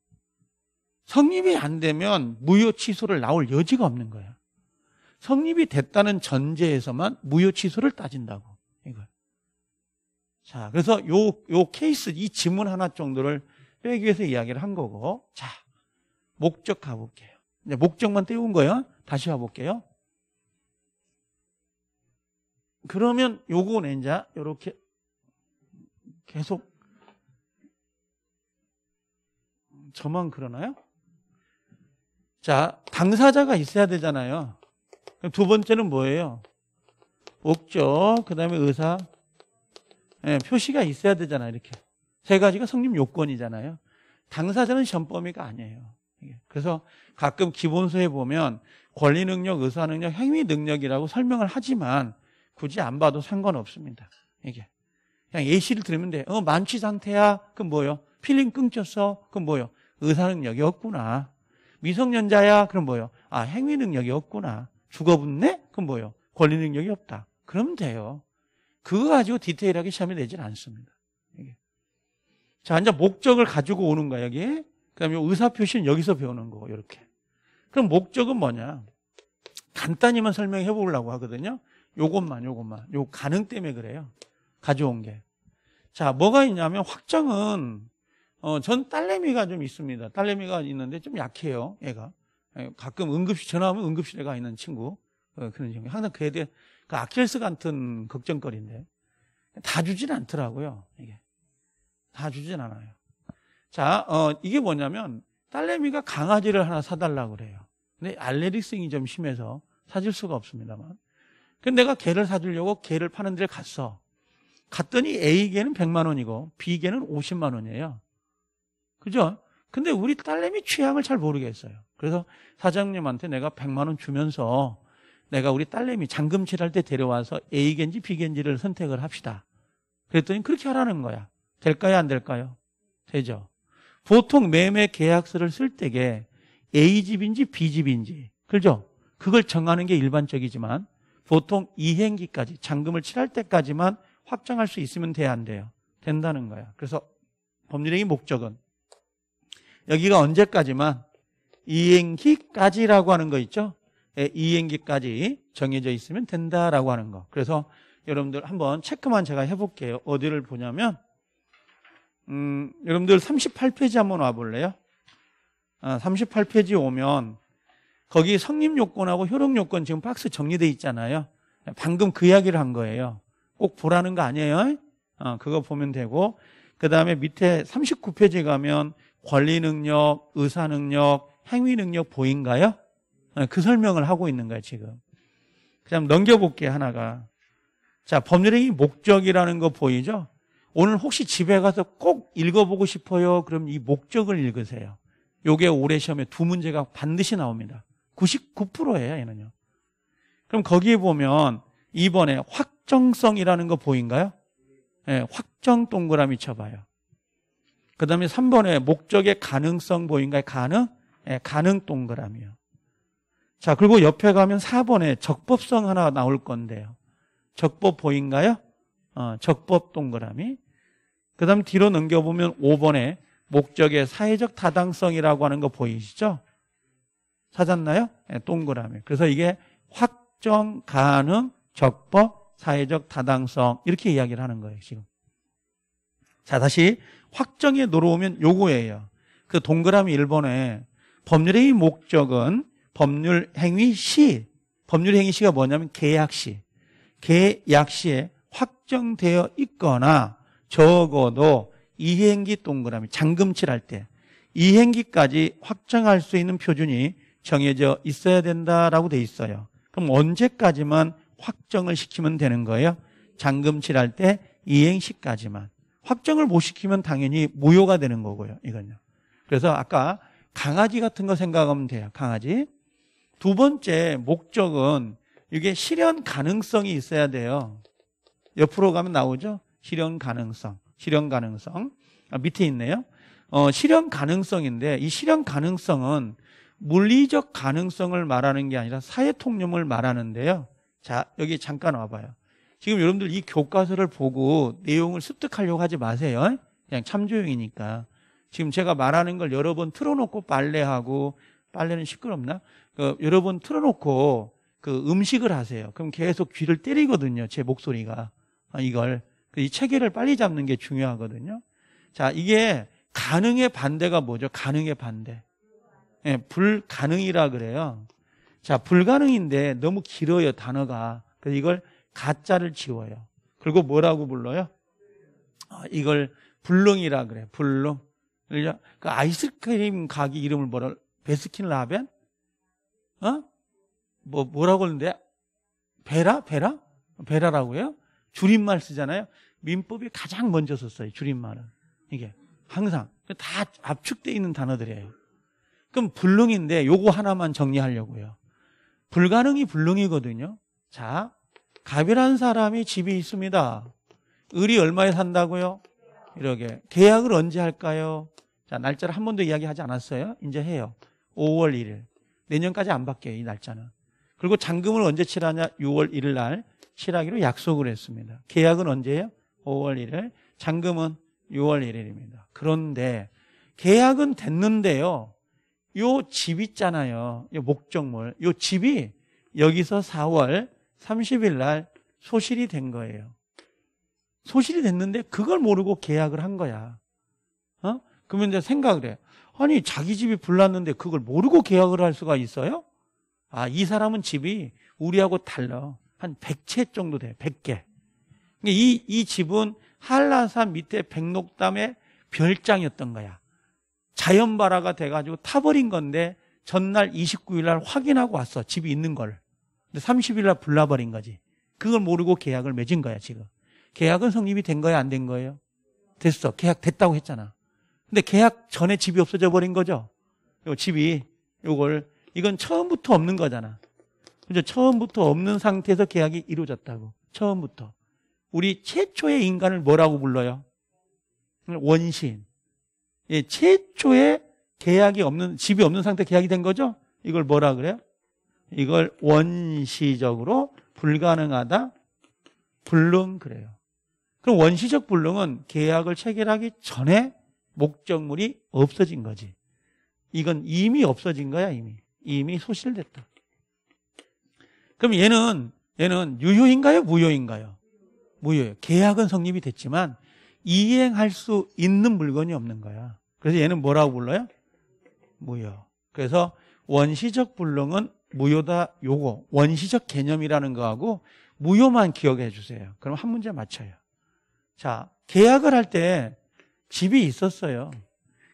성립이 안 되면 무효 취소를 나올 여지가 없는 거야. 성립이 됐다는 전제에서만 무효 취소를 따진다고. 자, 그래서 요, 요 케이스, 이 지문 하나 정도를 빼기 위해서 이야기를 한 거고. 자, 목적 가볼게요. 이제 목적만 띄운거야 다시 와볼게요. 그러면 요거는 이제 요렇게 계속 저만 그러나요? 자, 당사자가 있어야 되잖아요. 두 번째는 뭐예요? 목적, 그 다음에 의사, 예, 표시가 있어야 되잖아요. 이렇게 세 가지가 성립 요건이잖아요. 당사자는 전범위가 아니에요. 그래서 가끔 기본서에 보면 권리 능력, 의사 능력, 행위 능력이라고 설명을 하지만 굳이 안 봐도 상관없습니다. 이게 그냥 예시를 들으면 돼. 어 만취 상태야. 그럼 뭐요? 필링 끊겼어. 그럼 뭐요? 의사 능력이 없구나. 미성년자야. 그럼 뭐요? 아 행위 능력이 없구나. 죽어붙네? 그럼 뭐요? 권리 능력이 없다. 그럼 돼요. 그거 가지고 디테일하게 시험이 되지 않습니다. 자, 이제 목적을 가지고 오는 거야, 여기. 그 다음에 의사표시는 여기서 배우는 거, 이렇게. 그럼 목적은 뭐냐? 간단히만 설명해 보려고 하거든요. 요것만, 요것만. 요 가능 때문에 그래요. 가져온 게. 자, 뭐가 있냐면 확정은, 어, 전 딸내미가 좀 있습니다. 딸내미가 있는데 좀 약해요, 얘가. 예, 가끔 응급실, 전화하면 응급실에 가 있는 친구. 어, 그런 친구. 항상 그에 대해 그 아킬레스 같은 걱정거리인데 다 주진 않더라고요. 이게 다 주진 않아요. 자, 어, 이게 뭐냐면 딸내미가 강아지를 하나 사달라 그래요. 근데 알레르기성이 좀 심해서 사줄 수가 없습니다만. 그 내가 개를 사주려고 개를 파는 데 갔어. 갔더니 A 개는 100만 원이고 B 개는 50만 원이에요. 그죠? 근데 우리 딸내미 취향을 잘 모르겠어요. 그래서 사장님한테 내가 100만 원 주면서 내가 우리 딸내미 잠금칠할 때 데려와서 A겐지 B겐지를 선택을 합시다. 그랬더니 그렇게 하라는 거야. 될까요? 안 될까요? 되죠. 보통 매매 계약서를 쓸 때게 A집인지 B집인지 그죠? 그걸 정하는 게 일반적이지만 보통 이행기까지 잔금을 칠할 때까지만 확정할 수 있으면 돼야 안 돼요. 된다는 거야. 그래서 법률행위 목적은 여기가 언제까지만 이행기까지라고 하는 거 있죠? 이행기까지 정해져 있으면 된다라고 하는 거. 그래서 여러분들 한번 체크만 제가 해볼게요. 어디를 보냐면, 음, 여러분들 38페이지 한번 와볼래요? 아, 38페이지 오면 거기 성립 요건하고 효력 요건 지금 박스 정리돼 있잖아요. 방금 그 이야기를 한 거예요. 꼭 보라는 거 아니에요? 아, 그거 보면 되고 그 다음에 밑에 39페이지 가면 권리 능력, 의사 능력, 행위 능력 보인가요? 어, 그 설명을 하고 있는 거예요, 지금. 그냥 넘겨볼게 하나가. 자, 법률행위 목적이라는 거 보이죠? 오늘 혹시 집에 가서 꼭 읽어보고 싶어요? 그럼 이 목적을 읽으세요. 요게 올해 시험에 두 문제가 반드시 나옵니다. 99%예요, 얘는요. 그럼 거기에 보면 이번에 확정성이라는 거 보인가요? 예, 네, 확정 동그라미 쳐봐요. 그 다음에 3번에 목적의 가능성 보인가요? 가능? 예, 네, 가능 동그라미요. 자, 그리고 옆에 가면 4번에 적법성 하나 나올 건데요. 적법 보인가요? 어, 적법 동그라미. 그 다음 뒤로 넘겨보면 5번에 목적의 사회적 타당성이라고 하는 거 보이시죠? 찾았나요? 네, 동그라미. 그래서 이게 확정 가능 적법 사회적 타당성 이렇게 이야기를 하는 거예요, 지금. 자, 다시 확정에 들어오면 요거예요. 그 동그라미 1번에 법률의 목적은 법률 행위 시. 법률 행위 시가 뭐냐면 계약 시. 계약 시에 확정되어 있거나 적어도 이행기 동그라미 잠금칠할 때 이행기까지 확정할 수 있는 표준이 정해져 있어야 된다라고 돼 있어요. 그럼 언제까지만 확정을 시키면 되는 거예요? 잠금칠할 때 이행시까지만. 확정을 못 시키면 당연히 무효가 되는 거고요. 이건요. 그래서 아까 강아지 같은 거 생각하면 돼요. 강아지. 두 번째 목적은 이게 실현 가능성이 있어야 돼요. 옆으로 가면 나오죠? 실현 가능성, 실현 가능성. 아, 밑에 있네요. 어, 실현 가능성인데 이 실현 가능성은 물리적 가능성을 말하는 게 아니라 사회 통념을 말하는데요. 자, 여기 잠깐 와봐요. 지금 여러분들 이 교과서를 보고 내용을 습득하려고 하지 마세요. 그냥 참조용이니까. 지금 제가 말하는 걸 여러 번 틀어놓고 빨래하고 빨래는 시끄럽나? 그, 여러분 틀어놓고 그 음식을 하세요. 그럼 계속 귀를 때리거든요. 제 목소리가. 아, 이걸. 그 이 체계를 빨리 잡는 게 중요하거든요. 자, 이게 가능의 반대가 뭐죠? 가능의 반대. 예, 불가능이라 그래요. 자, 불가능인데 너무 길어요, 단어가. 그래서 이걸 가짜를 지워요. 그리고 뭐라고 불러요? 아, 이걸 불능이라 그래, 요 불능. 그 아이스크림 가게 이름을 뭐라, 베스킨 라벤? 어? 뭐, 뭐라고 그러는데? 베라? 베라? 베라라고 해요? 줄임말 쓰잖아요? 민법이 가장 먼저 썼어요, 줄임말은. 이게. 항상. 그 다 압축되어 있는 단어들이에요. 그럼 불능인데 요거 하나만 정리하려고요. 불가능이 불능이거든요. 자, 갑이란 사람이 집이 있습니다. 을이 얼마에 산다고요? 이렇게. 계약을 언제 할까요? 자, 날짜를 한 번도 이야기하지 않았어요. 이제 해요. 5월 1일. 내년까지 안 바뀌어요, 이 날짜는. 그리고 잔금을 언제 칠하냐? 6월 1일 날 칠하기로 약속을 했습니다. 계약은 언제예요? 5월 1일. 잔금은 6월 1일입니다. 그런데 계약은 됐는데요. 요 집 있잖아요. 요 목적물. 요 집이 여기서 4월 30일 날 소실이 된 거예요. 소실이 됐는데 그걸 모르고 계약을 한 거야. 어? 그러면 이제 생각을 해. 요 아니 자기 집이 불났는데 그걸 모르고 계약을 할 수가 있어요? 아, 이 사람은 집이 우리하고 달라. 한 100채 정도 돼. 100개. 그러니까 이, 이 집은 한라산 밑에 백록담의 별장이었던 거야. 자연발화가 돼가지고 타버린 건데 전날 29일 날 확인하고 왔어. 집이 있는 걸. 근데 30일 날 불나버린 거지. 그걸 모르고 계약을 맺은 거야, 지금. 계약은 성립이 된 거야, 안 된 거예요? 됐어. 계약 됐다고 했잖아. 근데 계약 전에 집이 없어져 버린 거죠. 요 집이 요걸 이건 처음부터 없는 거잖아. 그죠? 처음부터 없는 상태에서 계약이 이루어졌다고. 처음부터. 우리 최초의 인간을 뭐라고 불러요? 원시인. 예, 최초의 계약이 없는 집이 없는 상태 계약이 된 거죠? 이걸 뭐라 그래요? 이걸 원시적으로 불가능하다. 불능 그래요. 그럼 원시적 불능은 계약을 체결하기 전에 목적물이 없어진 거지. 이건 이미 없어진 거야, 이미. 이미 소실됐다. 그럼 얘는, 얘는 유효인가요? 무효인가요? 무효예요. 계약은 성립이 됐지만 이행할 수 있는 물건이 없는 거야. 그래서 얘는 뭐라고 불러요? 무효. 그래서 원시적 불능은 무효다 요거. 원시적 개념이라는 거하고 무효만 기억해 주세요. 그럼 한 문제 맞춰요. 자, 계약을 할때 집이 있었어요.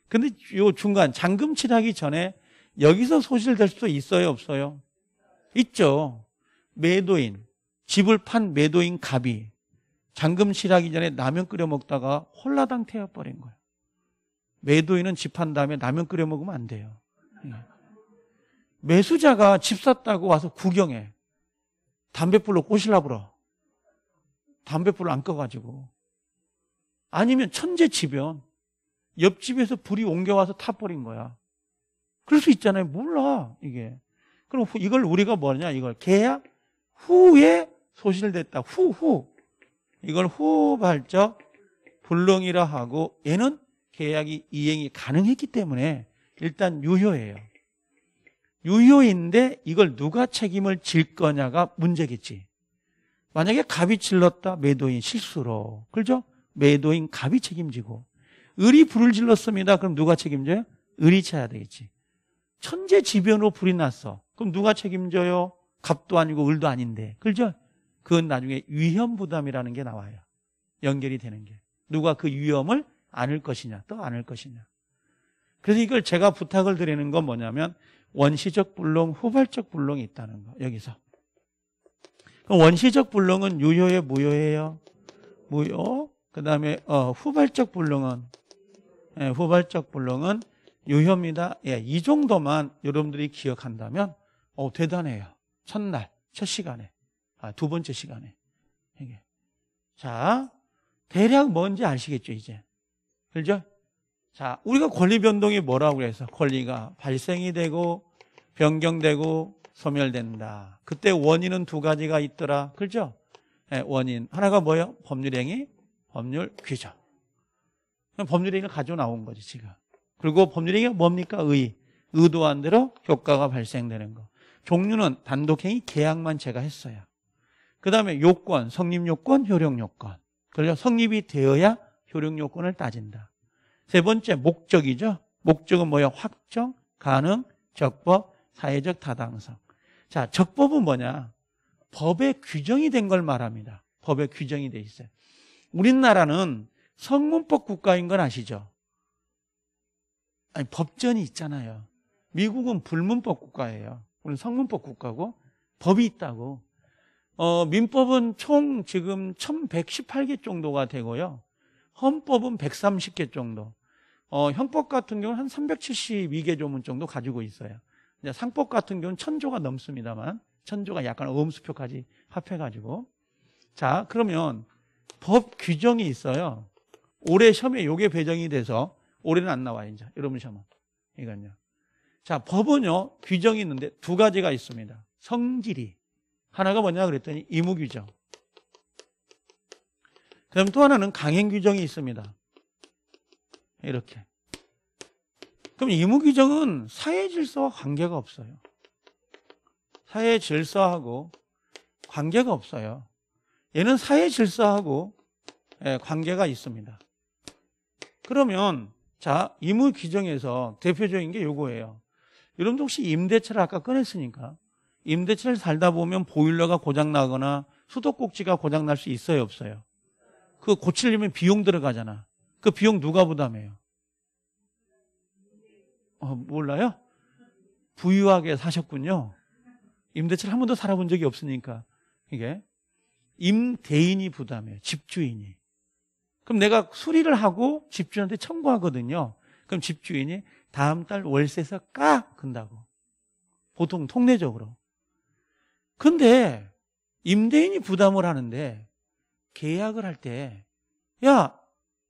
근데 요 중간 잠금 칠하기 전에 여기서 소실될 수도 있어요, 없어요? 있죠. 매도인, 집을 판 매도인 갑이 잠금칠하기 전에 라면 끓여 먹다가 홀라당 태워버린 거예요. 매도인은 집 판 다음에 라면 끓여 먹으면 안 돼요. 예. 매수자가 집 샀다고 와서 구경해. 담배불로 꼬실라 불어. 담배불 안 꺼가지고. 아니면 천재 지변. 옆집에서 불이 옮겨와서 타버린 거야. 그럴 수 있잖아요. 몰라, 이게. 그럼 이걸 우리가 뭐냐, 이걸. 계약 후에 소실됐다. 후, 후. 이걸 후발적 불능이라 하고 얘는 계약이 이행이 가능했기 때문에 일단 유효예요. 유효인데 이걸 누가 책임을 질 거냐가 문제겠지. 만약에 갑이 질렀다 매도인 실수로. 그죠? 렇 매도인 갑이 책임지고 을이 불을 질렀습니다. 그럼 누가 책임져요? 을이 쳐야 되겠지. 천재지변으로 불이 났어. 그럼 누가 책임져요? 갑도 아니고 을도 아닌데. 그죠? 그건 나중에 위험 부담이라는 게 나와요. 연결이 되는 게. 누가 그 위험을 안을 것이냐, 또 안을 것이냐. 그래서 이걸 제가 부탁을 드리는 건 뭐냐면 원시적 불능, 후발적 불능이 있다는 거. 여기서. 원시적 불능은 유효에 무효예요? 무효? 그 다음에 어, 후발적 불능은 예, 후발적 불능은 유효입니다. 예, 이 정도만 여러분들이 기억한다면 어, 대단해요. 첫날, 첫 시간에, 아, 두 번째 시간에 이게 자 대략 뭔지 아시겠죠 이제 그죠? 자 우리가 권리 변동이 뭐라고 해서 권리가 발생이 되고 변경되고 소멸된다. 그때 원인은 두 가지가 있더라. 그죠? 예, 원인 하나가 뭐예요? 법률행위 법률 규정. 법률 행위가 가져 나온 거지, 지금. 그리고 법률 행위가 뭡니까? 의. 의도한 대로 효과가 발생되는 거. 종류는 단독행위 계약만 제가 했어요. 그 다음에 요건, 성립 요건, 효력 요건. 그래서 그러니까 성립이 되어야 효력 요건을 따진다. 세 번째, 목적이죠. 목적은 뭐야? 확정, 가능, 적법, 사회적 타당성. 자, 적법은 뭐냐? 법의 규정이 된 걸 말합니다. 법의 규정이 돼 있어요. 우리나라는 성문법 국가인 건 아시죠? 아니, 법전이 있잖아요. 미국은 불문법 국가예요. 우리는 성문법 국가고 법이 있다고. 어, 민법은 총 지금 1118개 정도가 되고요. 헌법은 130개 정도. 어, 형법 같은 경우는 한 372개 조문 정도 가지고 있어요. 상법 같은 경우는 천조가 넘습니다만 천조가 약간 음수표까지 합해가지고 자 그러면 법 규정이 있어요. 올해 시험에 요게 배정이 돼서 올해는 안 나와 이제 여러분 시험은 이건요. 자 법은요 규정이 있는데 두 가지가 있습니다. 성질이 하나가 뭐냐 그랬더니 의무 규정. 그럼 또 하나는 강행 규정이 있습니다. 이렇게. 그럼 의무 규정은 사회 질서와 관계가 없어요. 사회 질서하고 관계가 없어요. 얘는 사회 질서하고 예, 관계가 있습니다. 그러면 자의 규정에서 대표적인 게 요거예요. 여러분도 혹시 임대차를 아까 꺼냈으니까 임대차를 살다 보면 보일러가 고장 나거나 수도꼭지가 고장 날 수 있어요 없어요? 그 고치려면 비용 들어가잖아. 그 비용 누가 부담해요? 어, 몰라요? 부유하게 사셨군요. 임대차를 한 번도 살아본 적이 없으니까 이게 임대인이 부담해요. 집주인이. 그럼 내가 수리를 하고 집주인한테 청구하거든요. 그럼 집주인이 다음 달 월세에서 까! 은다고 보통 통례적으로. 근데 임대인이 부담을 하는데 계약을 할 때 야,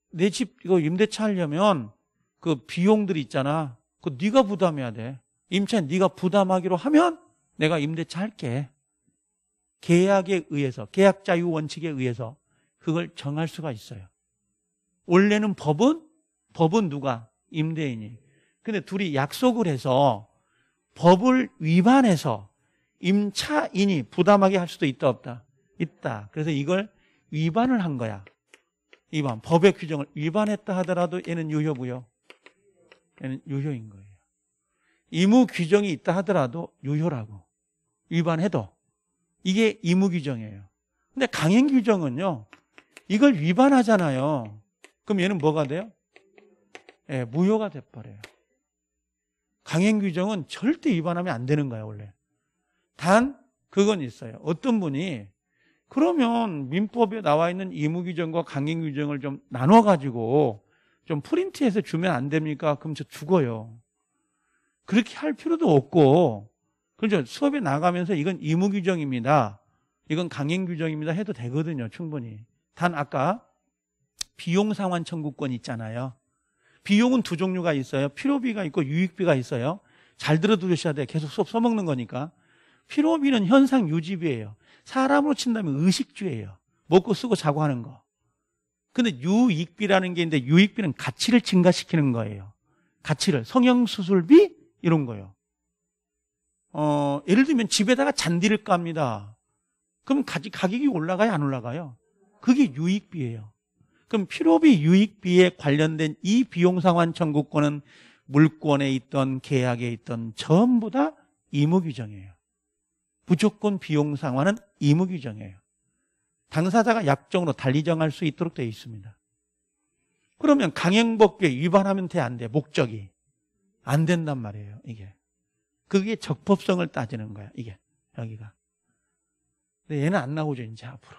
내 집 이거 임대차 하려면 그 비용들이 있잖아. 그거 네가 부담해야 돼. 임차 인 네가 부담하기로 하면 내가 임대차 할게. 계약에 의해서, 계약 자유 원칙에 의해서 그걸 정할 수가 있어요. 원래는 법은, 법은 누가? 임대인이. 근데 둘이 약속을 해서 법을 위반해서 임차인이 부담하게 할 수도 있다 없다 있다 그래서 이걸 위반을 한 거야 위반 법의 규정을 위반했다 하더라도 얘는 유효고요 얘는 유효인 거예요 의무 규정이 있다 하더라도 유효라고 위반해도 이게 의무 규정이에요. 근데 강행 규정은요. 이걸 위반하잖아요. 그럼 얘는 뭐가 돼요? 예, 네, 무효가 돼버려요. 강행 규정은 절대 위반하면 안 되는 거예요, 원래. 단 그건 있어요. 어떤 분이 그러면 민법에 나와 있는 의무 규정과 강행 규정을 좀 나눠 가지고 좀 프린트해서 주면 안 됩니까? 그럼 저 죽어요. 그렇게 할 필요도 없고 그렇죠. 수업에 나가면서 이건 의무 규정입니다. 이건 강행 규정입니다. 해도 되거든요. 충분히. 단 아까 비용 상환 청구권 있잖아요. 비용은 두 종류가 있어요. 필요비가 있고 유익비가 있어요. 잘 들어두셔야 돼요. 계속 수업 써먹는 거니까. 필요비는 현상 유지비예요. 사람으로 친다면 의식주예요. 먹고 쓰고 자고 하는 거. 근데 유익비라는 게 있는데 유익비는 가치를 증가시키는 거예요. 가치를 성형수술비 이런 거요. 예 어, 예를 들면 집에다가 잔디를 깝니다. 그럼 가, 가격이 올라가요? 안 올라가요? 그게 유익비예요. 그럼 필요비 유익비에 관련된 이 비용상환 청구권은 물권에 있던 계약에 있던 전부 다 의무규정이에요. 무조건 비용상환은 의무규정이에요. 당사자가 약정으로 달리 정할 수 있도록 되어 있습니다. 그러면 강행법규에 위반하면 돼 안 돼? 목적이 안 된단 말이에요. 이게. 그게 적법성을 따지는 거야, 이게. 여기가. 근데 얘는 안 나오죠, 이제 앞으로.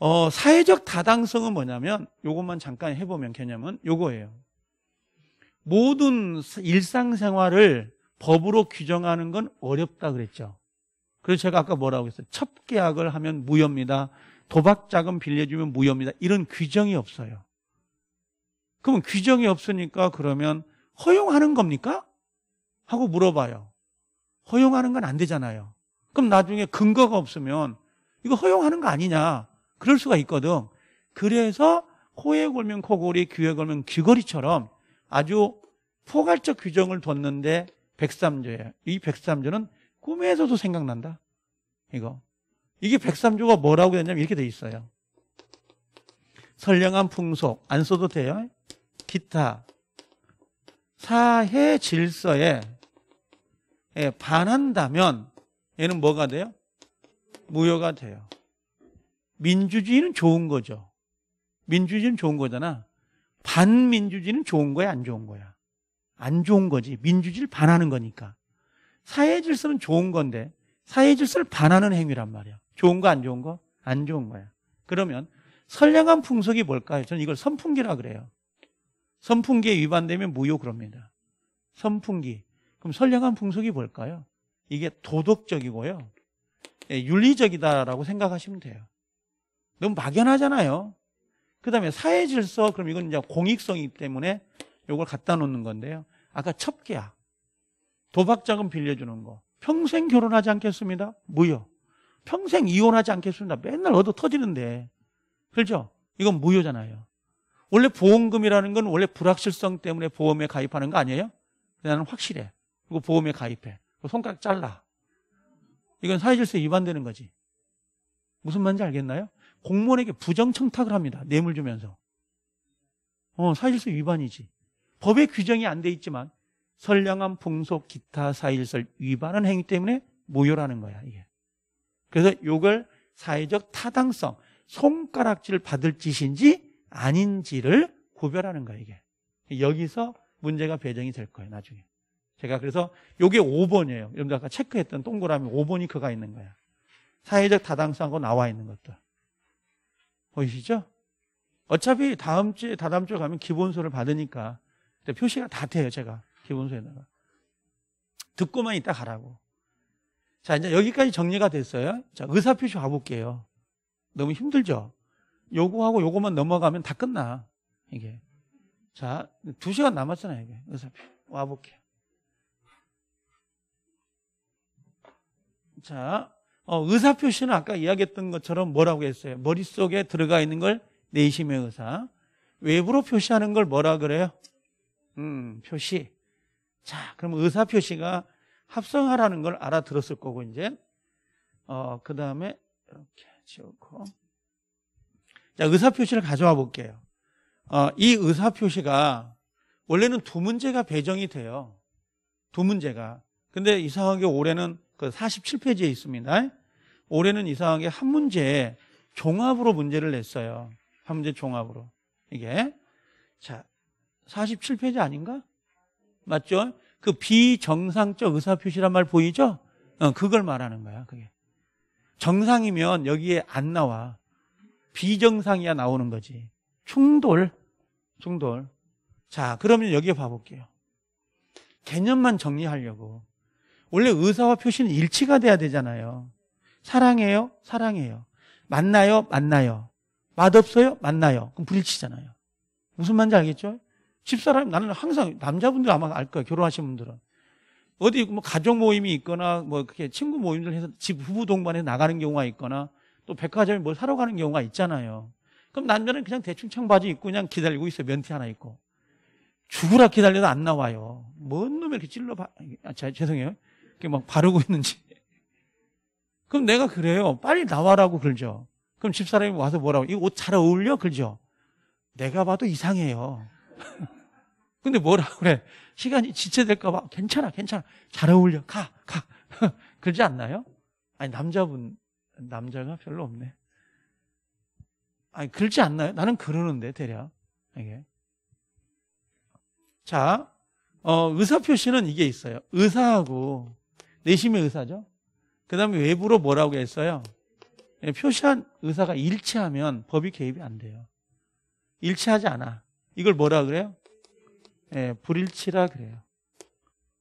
어, 사회적 다당성은 뭐냐면, 요것만 잠깐 해보면 개념은 요거예요. 모든 일상생활을 법으로 규정하는 건 어렵다 그랬죠. 그래서 제가 아까 뭐라고 했어요? 첩계약을 하면 무효입니다. 도박 자금 빌려주면 무효입니다. 이런 규정이 없어요. 그러면 규정이 없으니까 그러면 허용하는 겁니까? 하고 물어봐요. 허용하는 건 안 되잖아요. 그럼 나중에 근거가 없으면 이거 허용하는 거 아니냐. 그럴 수가 있거든. 그래서 코에 걸면 코골이, 귀에 걸면 귀걸이처럼 아주 포괄적 규정을 뒀는데 103조예요. 이 103조는 꿈에서도 생각난다. 이거. 이게 103조가 뭐라고 되냐면 이렇게 돼 있어요. 선량한 풍속 안 써도 돼요. 기타 사회 질서에 예, 반한다면 얘는 뭐가 돼요? 무효가 돼요. 민주주의는 좋은 거죠. 민주주의는 좋은 거잖아. 반민주주의는 좋은 거야, 안 좋은 거야? 안 좋은 거지. 민주주의를 반하는 거니까. 사회 질서는 좋은 건데, 사회 질서를 반하는 행위란 말이야. 좋은 거, 안 좋은 거? 안 좋은 거야. 그러면 선량한 풍속이 뭘까요? 저는 이걸 선풍기라 그래요. 선풍기에 위반되면 무효 그럽니다. 선풍기. 그럼 선량한 풍속이 뭘까요? 이게 도덕적이고요. 예, 윤리적이다라고 생각하시면 돼요. 너무 막연하잖아요. 그 다음에 사회 질서, 그럼 이건 이제 공익성이기 때문에 이걸 갖다 놓는 건데요. 아까 첩계야 도박자금 빌려주는 거, 평생 결혼하지 않겠습니다. 무효. 평생 이혼하지 않겠습니다. 맨날 얻어 터지는데. 그렇죠? 이건 무효잖아요. 원래 보험금이라는 건 원래 불확실성 때문에 보험에 가입하는 거 아니에요? 나는 확실해. 그리고 보험에 가입해. 손가락 잘라. 이건 사회질서에 위반되는 거지. 무슨 말인지 알겠나요? 공무원에게 부정청탁을 합니다. 뇌물 주면서. 어, 사회질서 위반이지. 법의 규정이 안 돼 있지만 선량한 풍속 기타 사회질서 를 위반한 행위 때문에 모여라는 거야, 이게. 그래서 이걸 사회적 타당성, 손가락질 을 받을 짓인지 아닌지를 구별하는 거야, 이게. 여기서 문제가 배정이 될 거예요, 나중에. 제가 그래서 요게 5번이에요. 여러분들 아까 체크했던 동그라미 5번이 그가 있는 거야. 사회적 다당성하고 나와 있는 것들. 보이시죠? 어차피 다음 주에, 다다음 주에 가면 기본서를 받으니까. 표시가 다 돼요, 제가. 기본서에다가. 듣고만 있다 가라고. 자, 이제 여기까지 정리가 됐어요. 자, 의사표시 와볼게요. 너무 힘들죠? 요거하고 요거만 넘어가면 다 끝나. 이게. 자, 두 시간 남았잖아요, 이게. 의사표시. 와볼게요. 자, 어, 의사표시는 아까 이야기했던 것처럼 뭐라고 했어요? 머릿속에 들어가 있는 걸 내심의 의사. 외부로 표시하는 걸 뭐라 그래요? 음, 표시. 자, 그럼 의사표시가 합성하라는 걸 알아들었을 거고, 이제. 어, 그 다음에, 이렇게 지우고. 자, 의사표시를 가져와 볼게요. 어, 이 의사표시가 원래는 두 문제가 배정이 돼요. 두 문제가. 근데 이상하게 올해는 그 47페이지에 있습니다. 올해는 이상하게 한문제 종합으로 문제를 냈어요. 한 문제 종합으로. 이게. 자, 47페이지 아닌가? 맞죠? 그 비정상적 의사표시란 말 보이죠? 어, 그걸 말하는 거야, 그게. 정상이면 여기에 안 나와. 비정상이야 나오는 거지. 충돌. 충돌. 자, 그러면 여기에 봐볼게요. 개념만 정리하려고. 원래 의사와 표시는 일치가 돼야 되잖아요. 사랑해요? 사랑해요. 만나요? 만나요. 맛없어요? 만나요. 그럼 부딪히잖아요. 무슨 말인지 알겠죠? 집사람, 나는 항상 남자분들 아마 알 거예요. 결혼하신 분들은. 어디 뭐 가족 모임이 있거나 뭐 그렇게 친구 모임들 해서 집 부부 동반에 나가는 경우가 있거나 또 백화점에 뭘 사러 가는 경우가 있잖아요. 그럼 남자는 그냥 대충 청바지 입고 그냥 기다리고 있어요. 면티 하나 입고. 죽으라 기다려도 안 나와요. 뭔놈이 이렇게 찔러, 봐. 아, 죄송해요. 이렇게 막 바르고 있는지. 그럼 내가 그래요. 빨리 나와라고 그러죠. 그럼 집사람이 와서 뭐라고? 이 옷 잘 어울려? 그러죠. 내가 봐도 이상해요. 근데 뭐라 그래? 시간이 지체될까봐 괜찮아, 괜찮아. 잘 어울려. 가, 가. 그러지 않나요? 아니, 남자분, 남자가 별로 없네. 아니, 그러지 않나요? 나는 그러는데, 대략. 이게. 자, 어, 의사표시는 이게 있어요. 의사하고 내심의 의사죠. 그 다음에 외부로 뭐라고 했어요? 예, 표시한 의사가 일치하면 법이 개입이 안 돼요. 일치하지 않아. 이걸 뭐라 그래요? 예, 불일치라 그래요.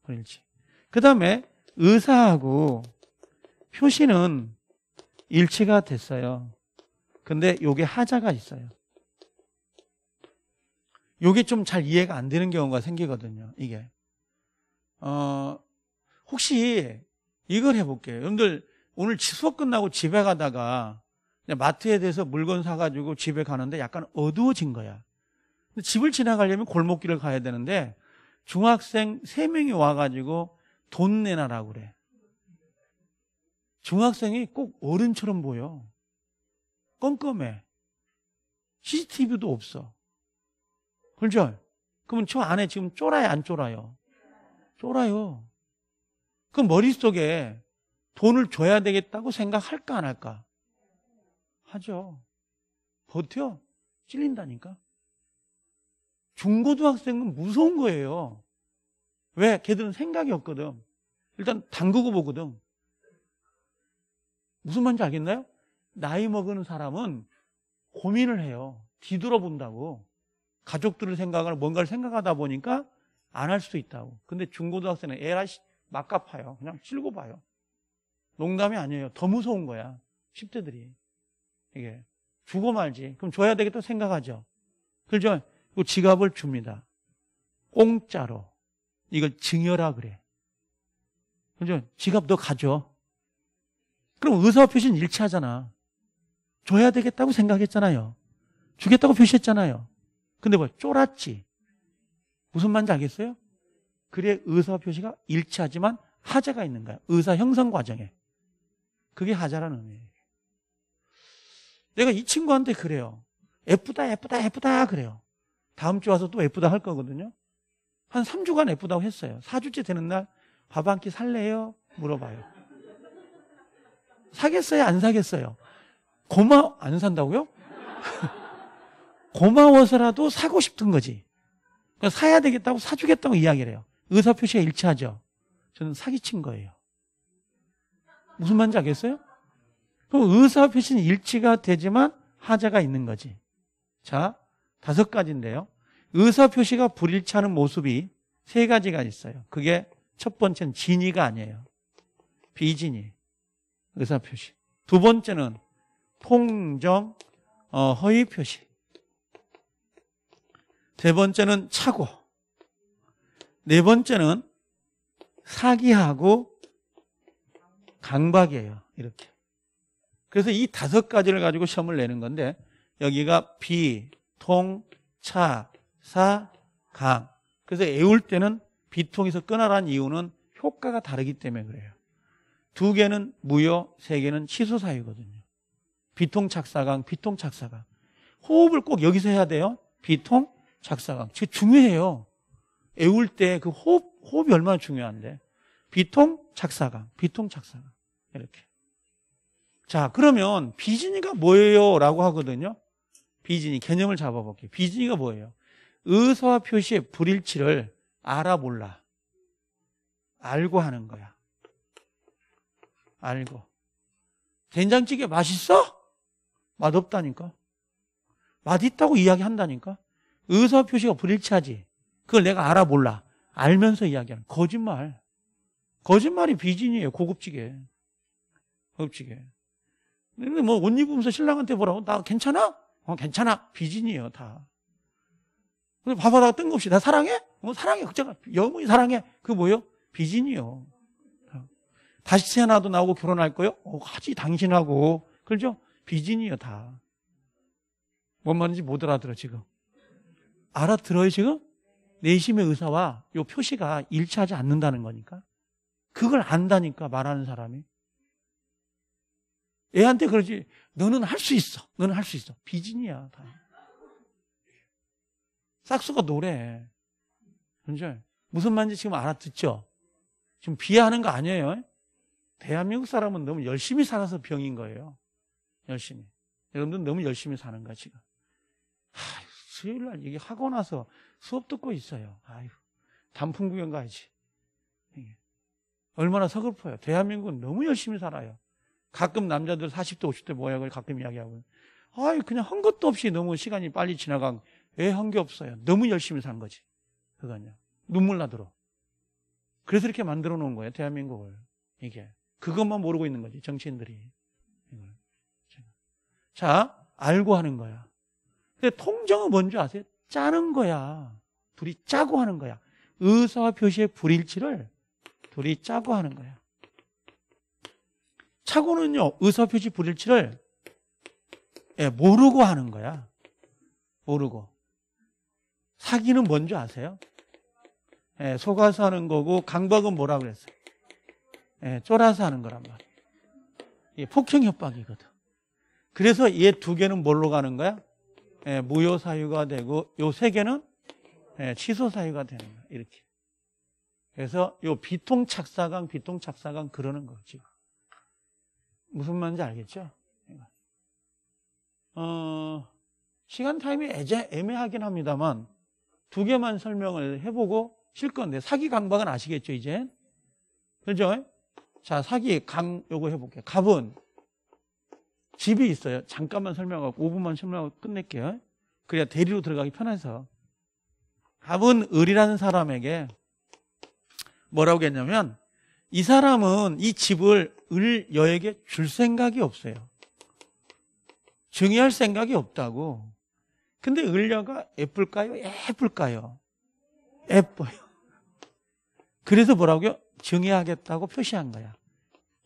불일치. 그 다음에 의사하고 표시는 일치가 됐어요. 근데 요게 하자가 있어요. 요게 좀 잘 이해가 안 되는 경우가 생기거든요. 이게. 어, 혹시 이걸 해볼게요. 여러분들 오늘 수업 끝나고 집에 가다가 마트에 대해서 물건 사가지고 집에 가는데 약간 어두워진 거야. 집을 지나가려면 골목길을 가야 되는데 중학생 3명이 와가지고 돈내놔라 그래. 중학생이 꼭 어른처럼 보여. 껌껌해. CCTV도 없어. 그죠? 그러면 저 안에 지금 쫄아요, 안 쫄아요? 쫄아요. 그 머릿속에 돈을 줘야 되겠다고 생각할까 안 할까? 하죠. 버텨. 찔린다니까. 중고등학생은 무서운 거예요. 왜? 걔들은 생각이 없거든. 일단 당구고 보거든. 무슨 말인지 알겠나요? 나이 먹은 사람은 고민을 해요. 뒤돌아본다고. 가족들을 생각하고 뭔가를 생각하다 보니까 안 할 수도 있다고. 근데 중고등학생은 에라 씨 막가파요. 그냥 실고 봐요. 농담이 아니에요. 더 무서운 거야. 10대들이. 이게. 주고 말지. 그럼 줘야 되겠다 생각하죠. 그죠? 그 지갑을 줍니다. 공짜로. 이걸 증여라 그래. 그죠? 지갑 너 가져. 그럼 의사표시는 일치하잖아. 줘야 되겠다고 생각했잖아요. 주겠다고 표시했잖아요. 근데 뭐, 쫄았지. 무슨 말인지 알겠어요? 글의 의사 표시가 일치하지만 하자가 있는 거야. 의사 형성 과정에. 그게 하자라는 의미예요. 내가 이 친구한테 그래요. 예쁘다, 예쁘다, 예쁘다 그래요. 다음 주 와서 또 예쁘다 할 거거든요. 한 3주간 예쁘다고 했어요. 4주째 되는 날밥 한 끼 살래요? 물어봐요. 사겠어요? 안 사겠어요? 고마 워안 산다고요? 고마워서라도 사고 싶은 거지. 그러니까 사야 되겠다고 사주겠다고 이야기를 해요. 의사표시가 일치하죠. 저는 사기친 거예요. 무슨 말인지 알겠어요? 그럼 의사표시는 일치가 되지만 하자가 있는 거지. 자, 다섯 가지인데요. 의사표시가 불일치하는 모습이 세 가지가 있어요. 그게 첫 번째는 진의가 아니에요. 비진의, 의사표시. 두 번째는 통정, 어, 허위표시. 세 번째는 착오. 네 번째는 사기하고 강박이에요. 이렇게. 그래서 이 다섯 가지를 가지고 시험을 내는 건데 여기가 비, 통, 차, 사, 강. 그래서 애울 때는 비통에서 끊어라는 이유는 효과가 다르기 때문에 그래요. 두 개는 무효, 세 개는 취소 사유거든요. 비통, 착사강, 비통, 착사강. 호흡을 꼭 여기서 해야 돼요. 비통, 착사강. 그게 중요해요. 애울 때 그 호흡, 호흡이 얼마나 중요한데. 비통, 착사감. 비통, 착사감. 이렇게. 자, 그러면 비즈니가 뭐예요? 라고 하거든요. 비즈니 개념을 잡아볼게요. 비즈니가 뭐예요? 의사와 표시의 불일치를 알아 몰라. 알고 하는 거야. 알고. 된장찌개 맛있어? 맛없다니까. 맛있다고 이야기한다니까. 의사 표시가 불일치하지. 그걸 내가 알아 몰라. 알면서 이야기하는 거짓말. 거짓말이 비진이에요. 고급지게. 고급지게. 근데 뭐옷 입으면서 신랑한테 뭐라고나 괜찮아? 어, 괜찮아. 비진이에요, 다. 근데 봐봐다가 뜬금없이 나 사랑해? 어, 사랑해. 그자가 영원히 사랑해. 그 뭐예요? 비진이요. 다시 태어나도 나오고 결혼할 거요? 어, 하지, 당신하고. 그죠? 렇 비진이요, 다. 뭔 말인지 못 알아들어, 지금. 알아들어요, 지금? 내심의 의사와 요 표시가 일치하지 않는다는 거니까. 그걸 안다니까 말하는 사람이. 애한테 그러지. 너는 할 수 있어. 너는 할 수 있어. 비진이야. 다. 싹수가 노래. 그죠? 무슨 말인지 지금 알아듣죠? 지금 비하하는 거 아니에요. 대한민국 사람은 너무 열심히 살아서 병인 거예요. 열심히. 여러분들 너무 열심히 사는 거야, 지금. 하, 수요일 날 얘기하고 나서 수업 듣고 있어요. 아유, 단풍 구경 가야지. 예. 얼마나 서글퍼요. 대한민국은 너무 열심히 살아요. 가끔 남자들 40대, 50대 모양을 가끔 이야기하고. 아이, 그냥 한 것도 없이 너무 시간이 빨리 지나간, 애 한 게 없어요. 너무 열심히 산 거지. 그거는요. 눈물 나도록. 그래서 이렇게 만들어 놓은 거예요. 대한민국을. 이게. 그것만 모르고 있는 거지. 정치인들이. 자, 알고 하는 거야. 근데 통정은 뭔지 아세요? 짜는 거야. 둘이 짜고 하는 거야. 의사와 표시의 불일치를 둘이 짜고 하는 거야. 차고는요 의사 표시 불일치를 예, 모르고 하는 거야. 모르고. 사기는 뭔지 아세요? 예, 속아서 하는 거고 강박은 뭐라 그랬어요? 예, 쫄아서 하는 거란 말이에요. 예, 폭행 협박이거든. 그래서 얘 두 개는 뭘로 가는 거야? 예, 무효 사유가 되고 요 세 개는 예, 취소 사유가 되는 거예요. 이렇게. 그래서 요 비통 착사강 비통 착사강 그러는 거지 무슨 말인지 알겠죠? 어, 시간 타임이 애자, 애매하긴 합니다만 두 개만 설명을 해보고 쉴 건데 사기 강박은 아시겠죠 이제 그죠? 자 사기 강 요거 해볼게요. 갑은 집이 있어요. 잠깐만 설명하고 5분만 설명하고 끝낼게요. 그래야 대리로 들어가기 편해서. 갑은 을이라는 사람에게 뭐라고 했냐면 이 사람은 이 집을 을 여에게 줄 생각이 없어요. 증여할 생각이 없다고. 근데 을려가 예쁠까요? 예쁠까요? 예뻐요. 그래서 뭐라고요? 증여하겠다고 표시한 거야.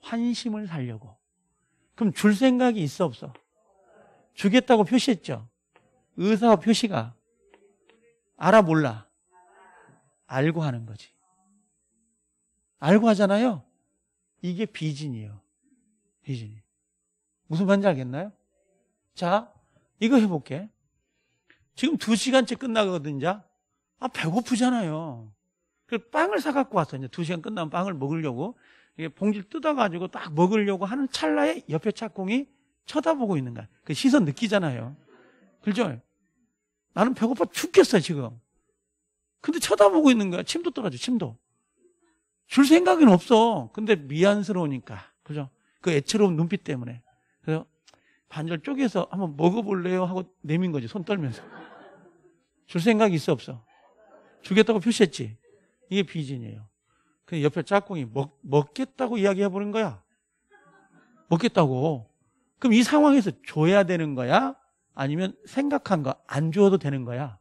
환심을 살려고. 그럼 줄 생각이 있어 없어? 주겠다고 표시했죠. 의사 표시가 알아 몰라. 알고 하는 거지. 알고 하잖아요. 이게 비진이에요. 비진이. 무슨 말인지 알겠나요? 자, 이거 해볼게. 지금 두 시간째 끝나거든, 요 아, 배고프잖아요. 그 빵을 사갖고 왔어. 이제 두 시간 끝나면 빵을 먹으려고. 봉지를 뜯어가지고 딱 먹으려고 하는 찰나에 옆에 착공이 쳐다보고 있는 거야. 그 시선 느끼잖아요. 그죠? 나는 배고파 죽겠어, 지금. 근데 쳐다보고 있는 거야. 침도 떨어져, 침도. 줄 생각은 없어. 근데 미안스러우니까. 그죠? 그 애처로운 눈빛 때문에. 그래서 반절 쪼개서 한번 먹어볼래요? 하고 내민 거지, 손 떨면서. 줄 생각이 있어, 없어? 주겠다고 표시했지. 이게 비진이에요. 그 옆에 짝꿍이 먹, 먹겠다고 이야기해 보는 거야. 먹겠다고. 그럼 이 상황에서 줘야 되는 거야? 아니면 생각한 거 안 줘도 되는 거야?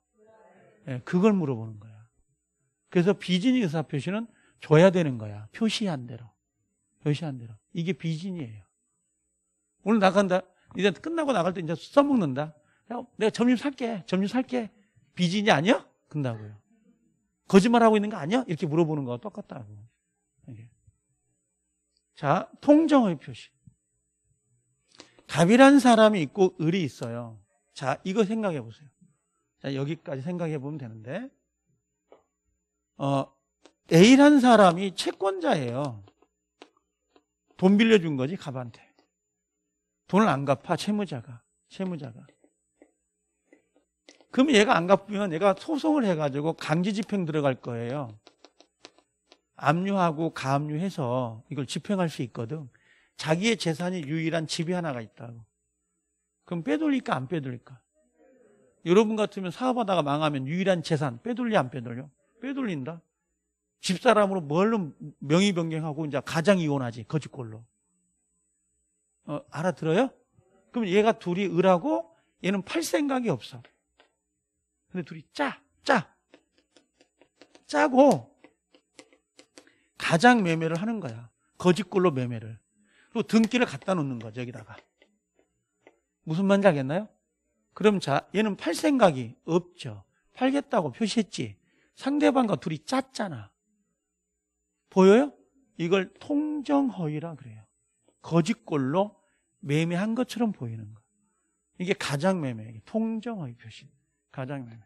네, 그걸 물어보는 거야. 그래서 비진이 의사 표시는 줘야 되는 거야. 표시한 대로. 표시한 대로. 이게 비진이에요. 오늘 나간다. 이제 끝나고 나갈 때 이제 써먹는다. 어, 내가 점심 살게. 점심 살게. 비진이 아니야? 끝나고요. 거짓말하고 있는 거 아니야? 이렇게 물어보는 거와 똑같다고. 자, 통정의 표시. 갑이란 사람이 있고 을이 있어요. 자, 이거 생각해 보세요. 자, 여기까지 생각해 보면 되는데, 어, A란 사람이 채권자예요. 돈 빌려준 거지, 갑한테. 돈을 안 갚아, 채무자가. 채무자가. 그러면 얘가 안 갚으면 얘가 소송을 해가지고 강제 집행 들어갈 거예요. 압류하고 가압류해서 이걸 집행할 수 있거든. 자기의 재산이 유일한 집이 하나가 있다고. 그럼 빼돌릴까 안 빼돌릴까? 여러분 같으면 사업하다가 망하면 유일한 재산 빼돌리 안 빼돌려? 빼돌린다. 집사람으로 뭘로 명의 변경하고 이제 가장 이혼하지 거짓골로. 어, 알아들어요? 그럼 얘가 둘이 을하고 얘는 팔 생각이 없어. 근데 둘이 짜, 짜, 짜고 가장 매매를 하는 거야. 거짓골로 매매를. 그리고 등기를 갖다 놓는 거죠, 여기다가. 무슨 말인지 알겠나요? 그럼 자, 얘는 팔 생각이 없죠. 팔겠다고 표시했지. 상대방과 둘이 짰잖아. 보여요? 이걸 통정허위라 그래요. 거짓골로 매매한 것처럼 보이는 거. 이게 가장 매매, 통정허위 표시. 가장 매매.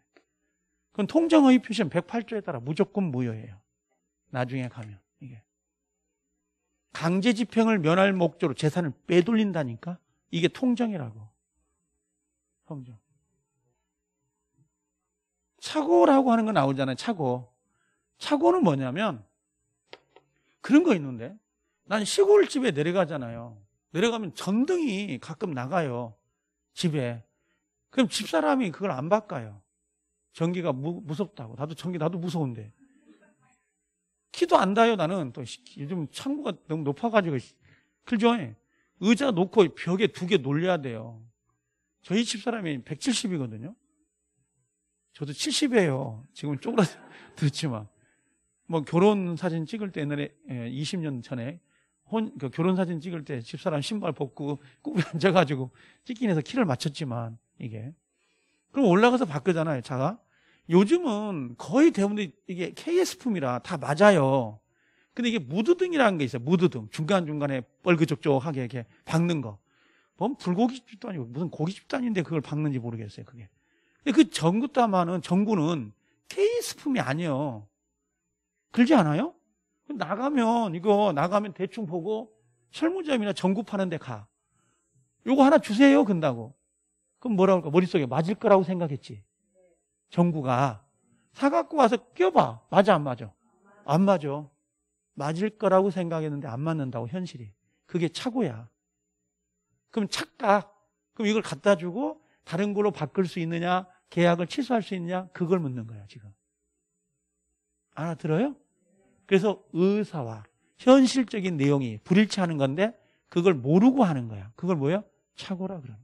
그건 통정의 표시는 108조에 따라 무조건 무효예요. 나중에 가면 이게 강제 집행을 면할 목적으로 재산을 빼돌린다니까 이게 통정이라고. 통정. 착오라고 하는 거 나오잖아요. 착오. 착오는 뭐냐면 그런 거 있는데 난 시골집에 내려가잖아요. 내려가면 전등이 가끔 나가요. 집에. 그럼 집사람이 그걸 안 바꿔요. 전기가 무, 무섭다고. 나도 전기 나도 무서운데. 키도 안 닿아요 나는. 또 요즘 창고가 너무 높아가지고 그죠? 예. 의자 놓고 벽에 두 개 놀려야 돼요. 저희 집사람이 170이거든요. 저도 70이에요. 지금 쪼그라들었지만. 뭐 결혼 사진 찍을 때 옛날에 20년 예, 전에 혼, 그 결혼 사진 찍을 때 집사람 신발 벗고 꾸며 앉아가지고 찍긴 해서 키를 맞췄지만 이게. 그럼 올라가서 바뀌잖아요, 차가. 요즘은 거의 대부분 이게 KS품이라 다 맞아요. 근데 이게 무드등이라는 게 있어요. 무드등. 중간중간에 뻘그적적하게 이렇게 박는 거. 뭔 불고기집도 아니고 무슨 고기집도 아닌데 그걸 박는지 모르겠어요, 그게. 근데 그 전구 따마는, 전구는 케이스품이 아니에요. 그러지 않아요? 나가면, 이거 나가면 대충 보고 철문점이나 전구 파는 데 가. 요거 하나 주세요, 근다고. 그럼 뭐라고 할까? 머릿속에 맞을 거라고 생각했지. 정구가 사갖고 와서 껴봐. 맞아, 안 맞아? 안 맞아. 맞을 거라고 생각했는데 안 맞는다고, 현실이. 그게 차고야 그럼 착각. 그럼 이걸 갖다 주고 다른 걸로 바꿀 수 있느냐? 계약을 취소할 수 있느냐? 그걸 묻는 거야, 지금. 알아들어요? 그래서 의사와 현실적인 내용이 불일치하는 건데 그걸 모르고 하는 거야. 그걸 뭐예요? 착오라 그러는 거야.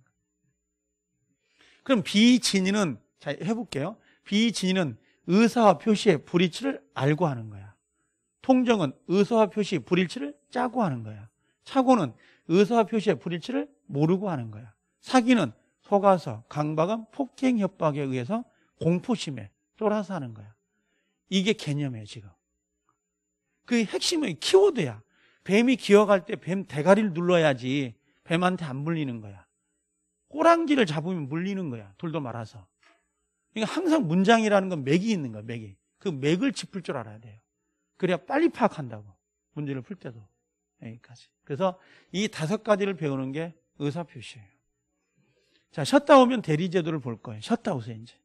그럼 비진인은 자 해볼게요. 비진인은 의사와 표시의 불일치를 알고 하는 거야. 통정은 의사와 표시 의 불일치를 짜고 하는 거야. 착오는 의사와 표시의 불일치를 모르고 하는 거야. 사기는 속아서 강박은 폭행 협박에 의해서 공포심에 쫄아서 하는 거야. 이게 개념이에요, 지금. 그 핵심은 키워드야. 뱀이 기어갈 때 뱀 대가리를 눌러야지 뱀한테 안 물리는 거야. 호랑지를 잡으면 물리는 거야. 돌도 말아서. 그러니까 항상 문장이라는 건 맥이 있는 거야, 맥이. 그 맥을 짚을 줄 알아야 돼요. 그래야 빨리 파악한다고. 문제를 풀 때도. 여기까지. 그래서 이 다섯 가지를 배우는 게 의사표시예요. 자, 셧다오면 대리제도를 볼 거예요. 셧다오세, 이제.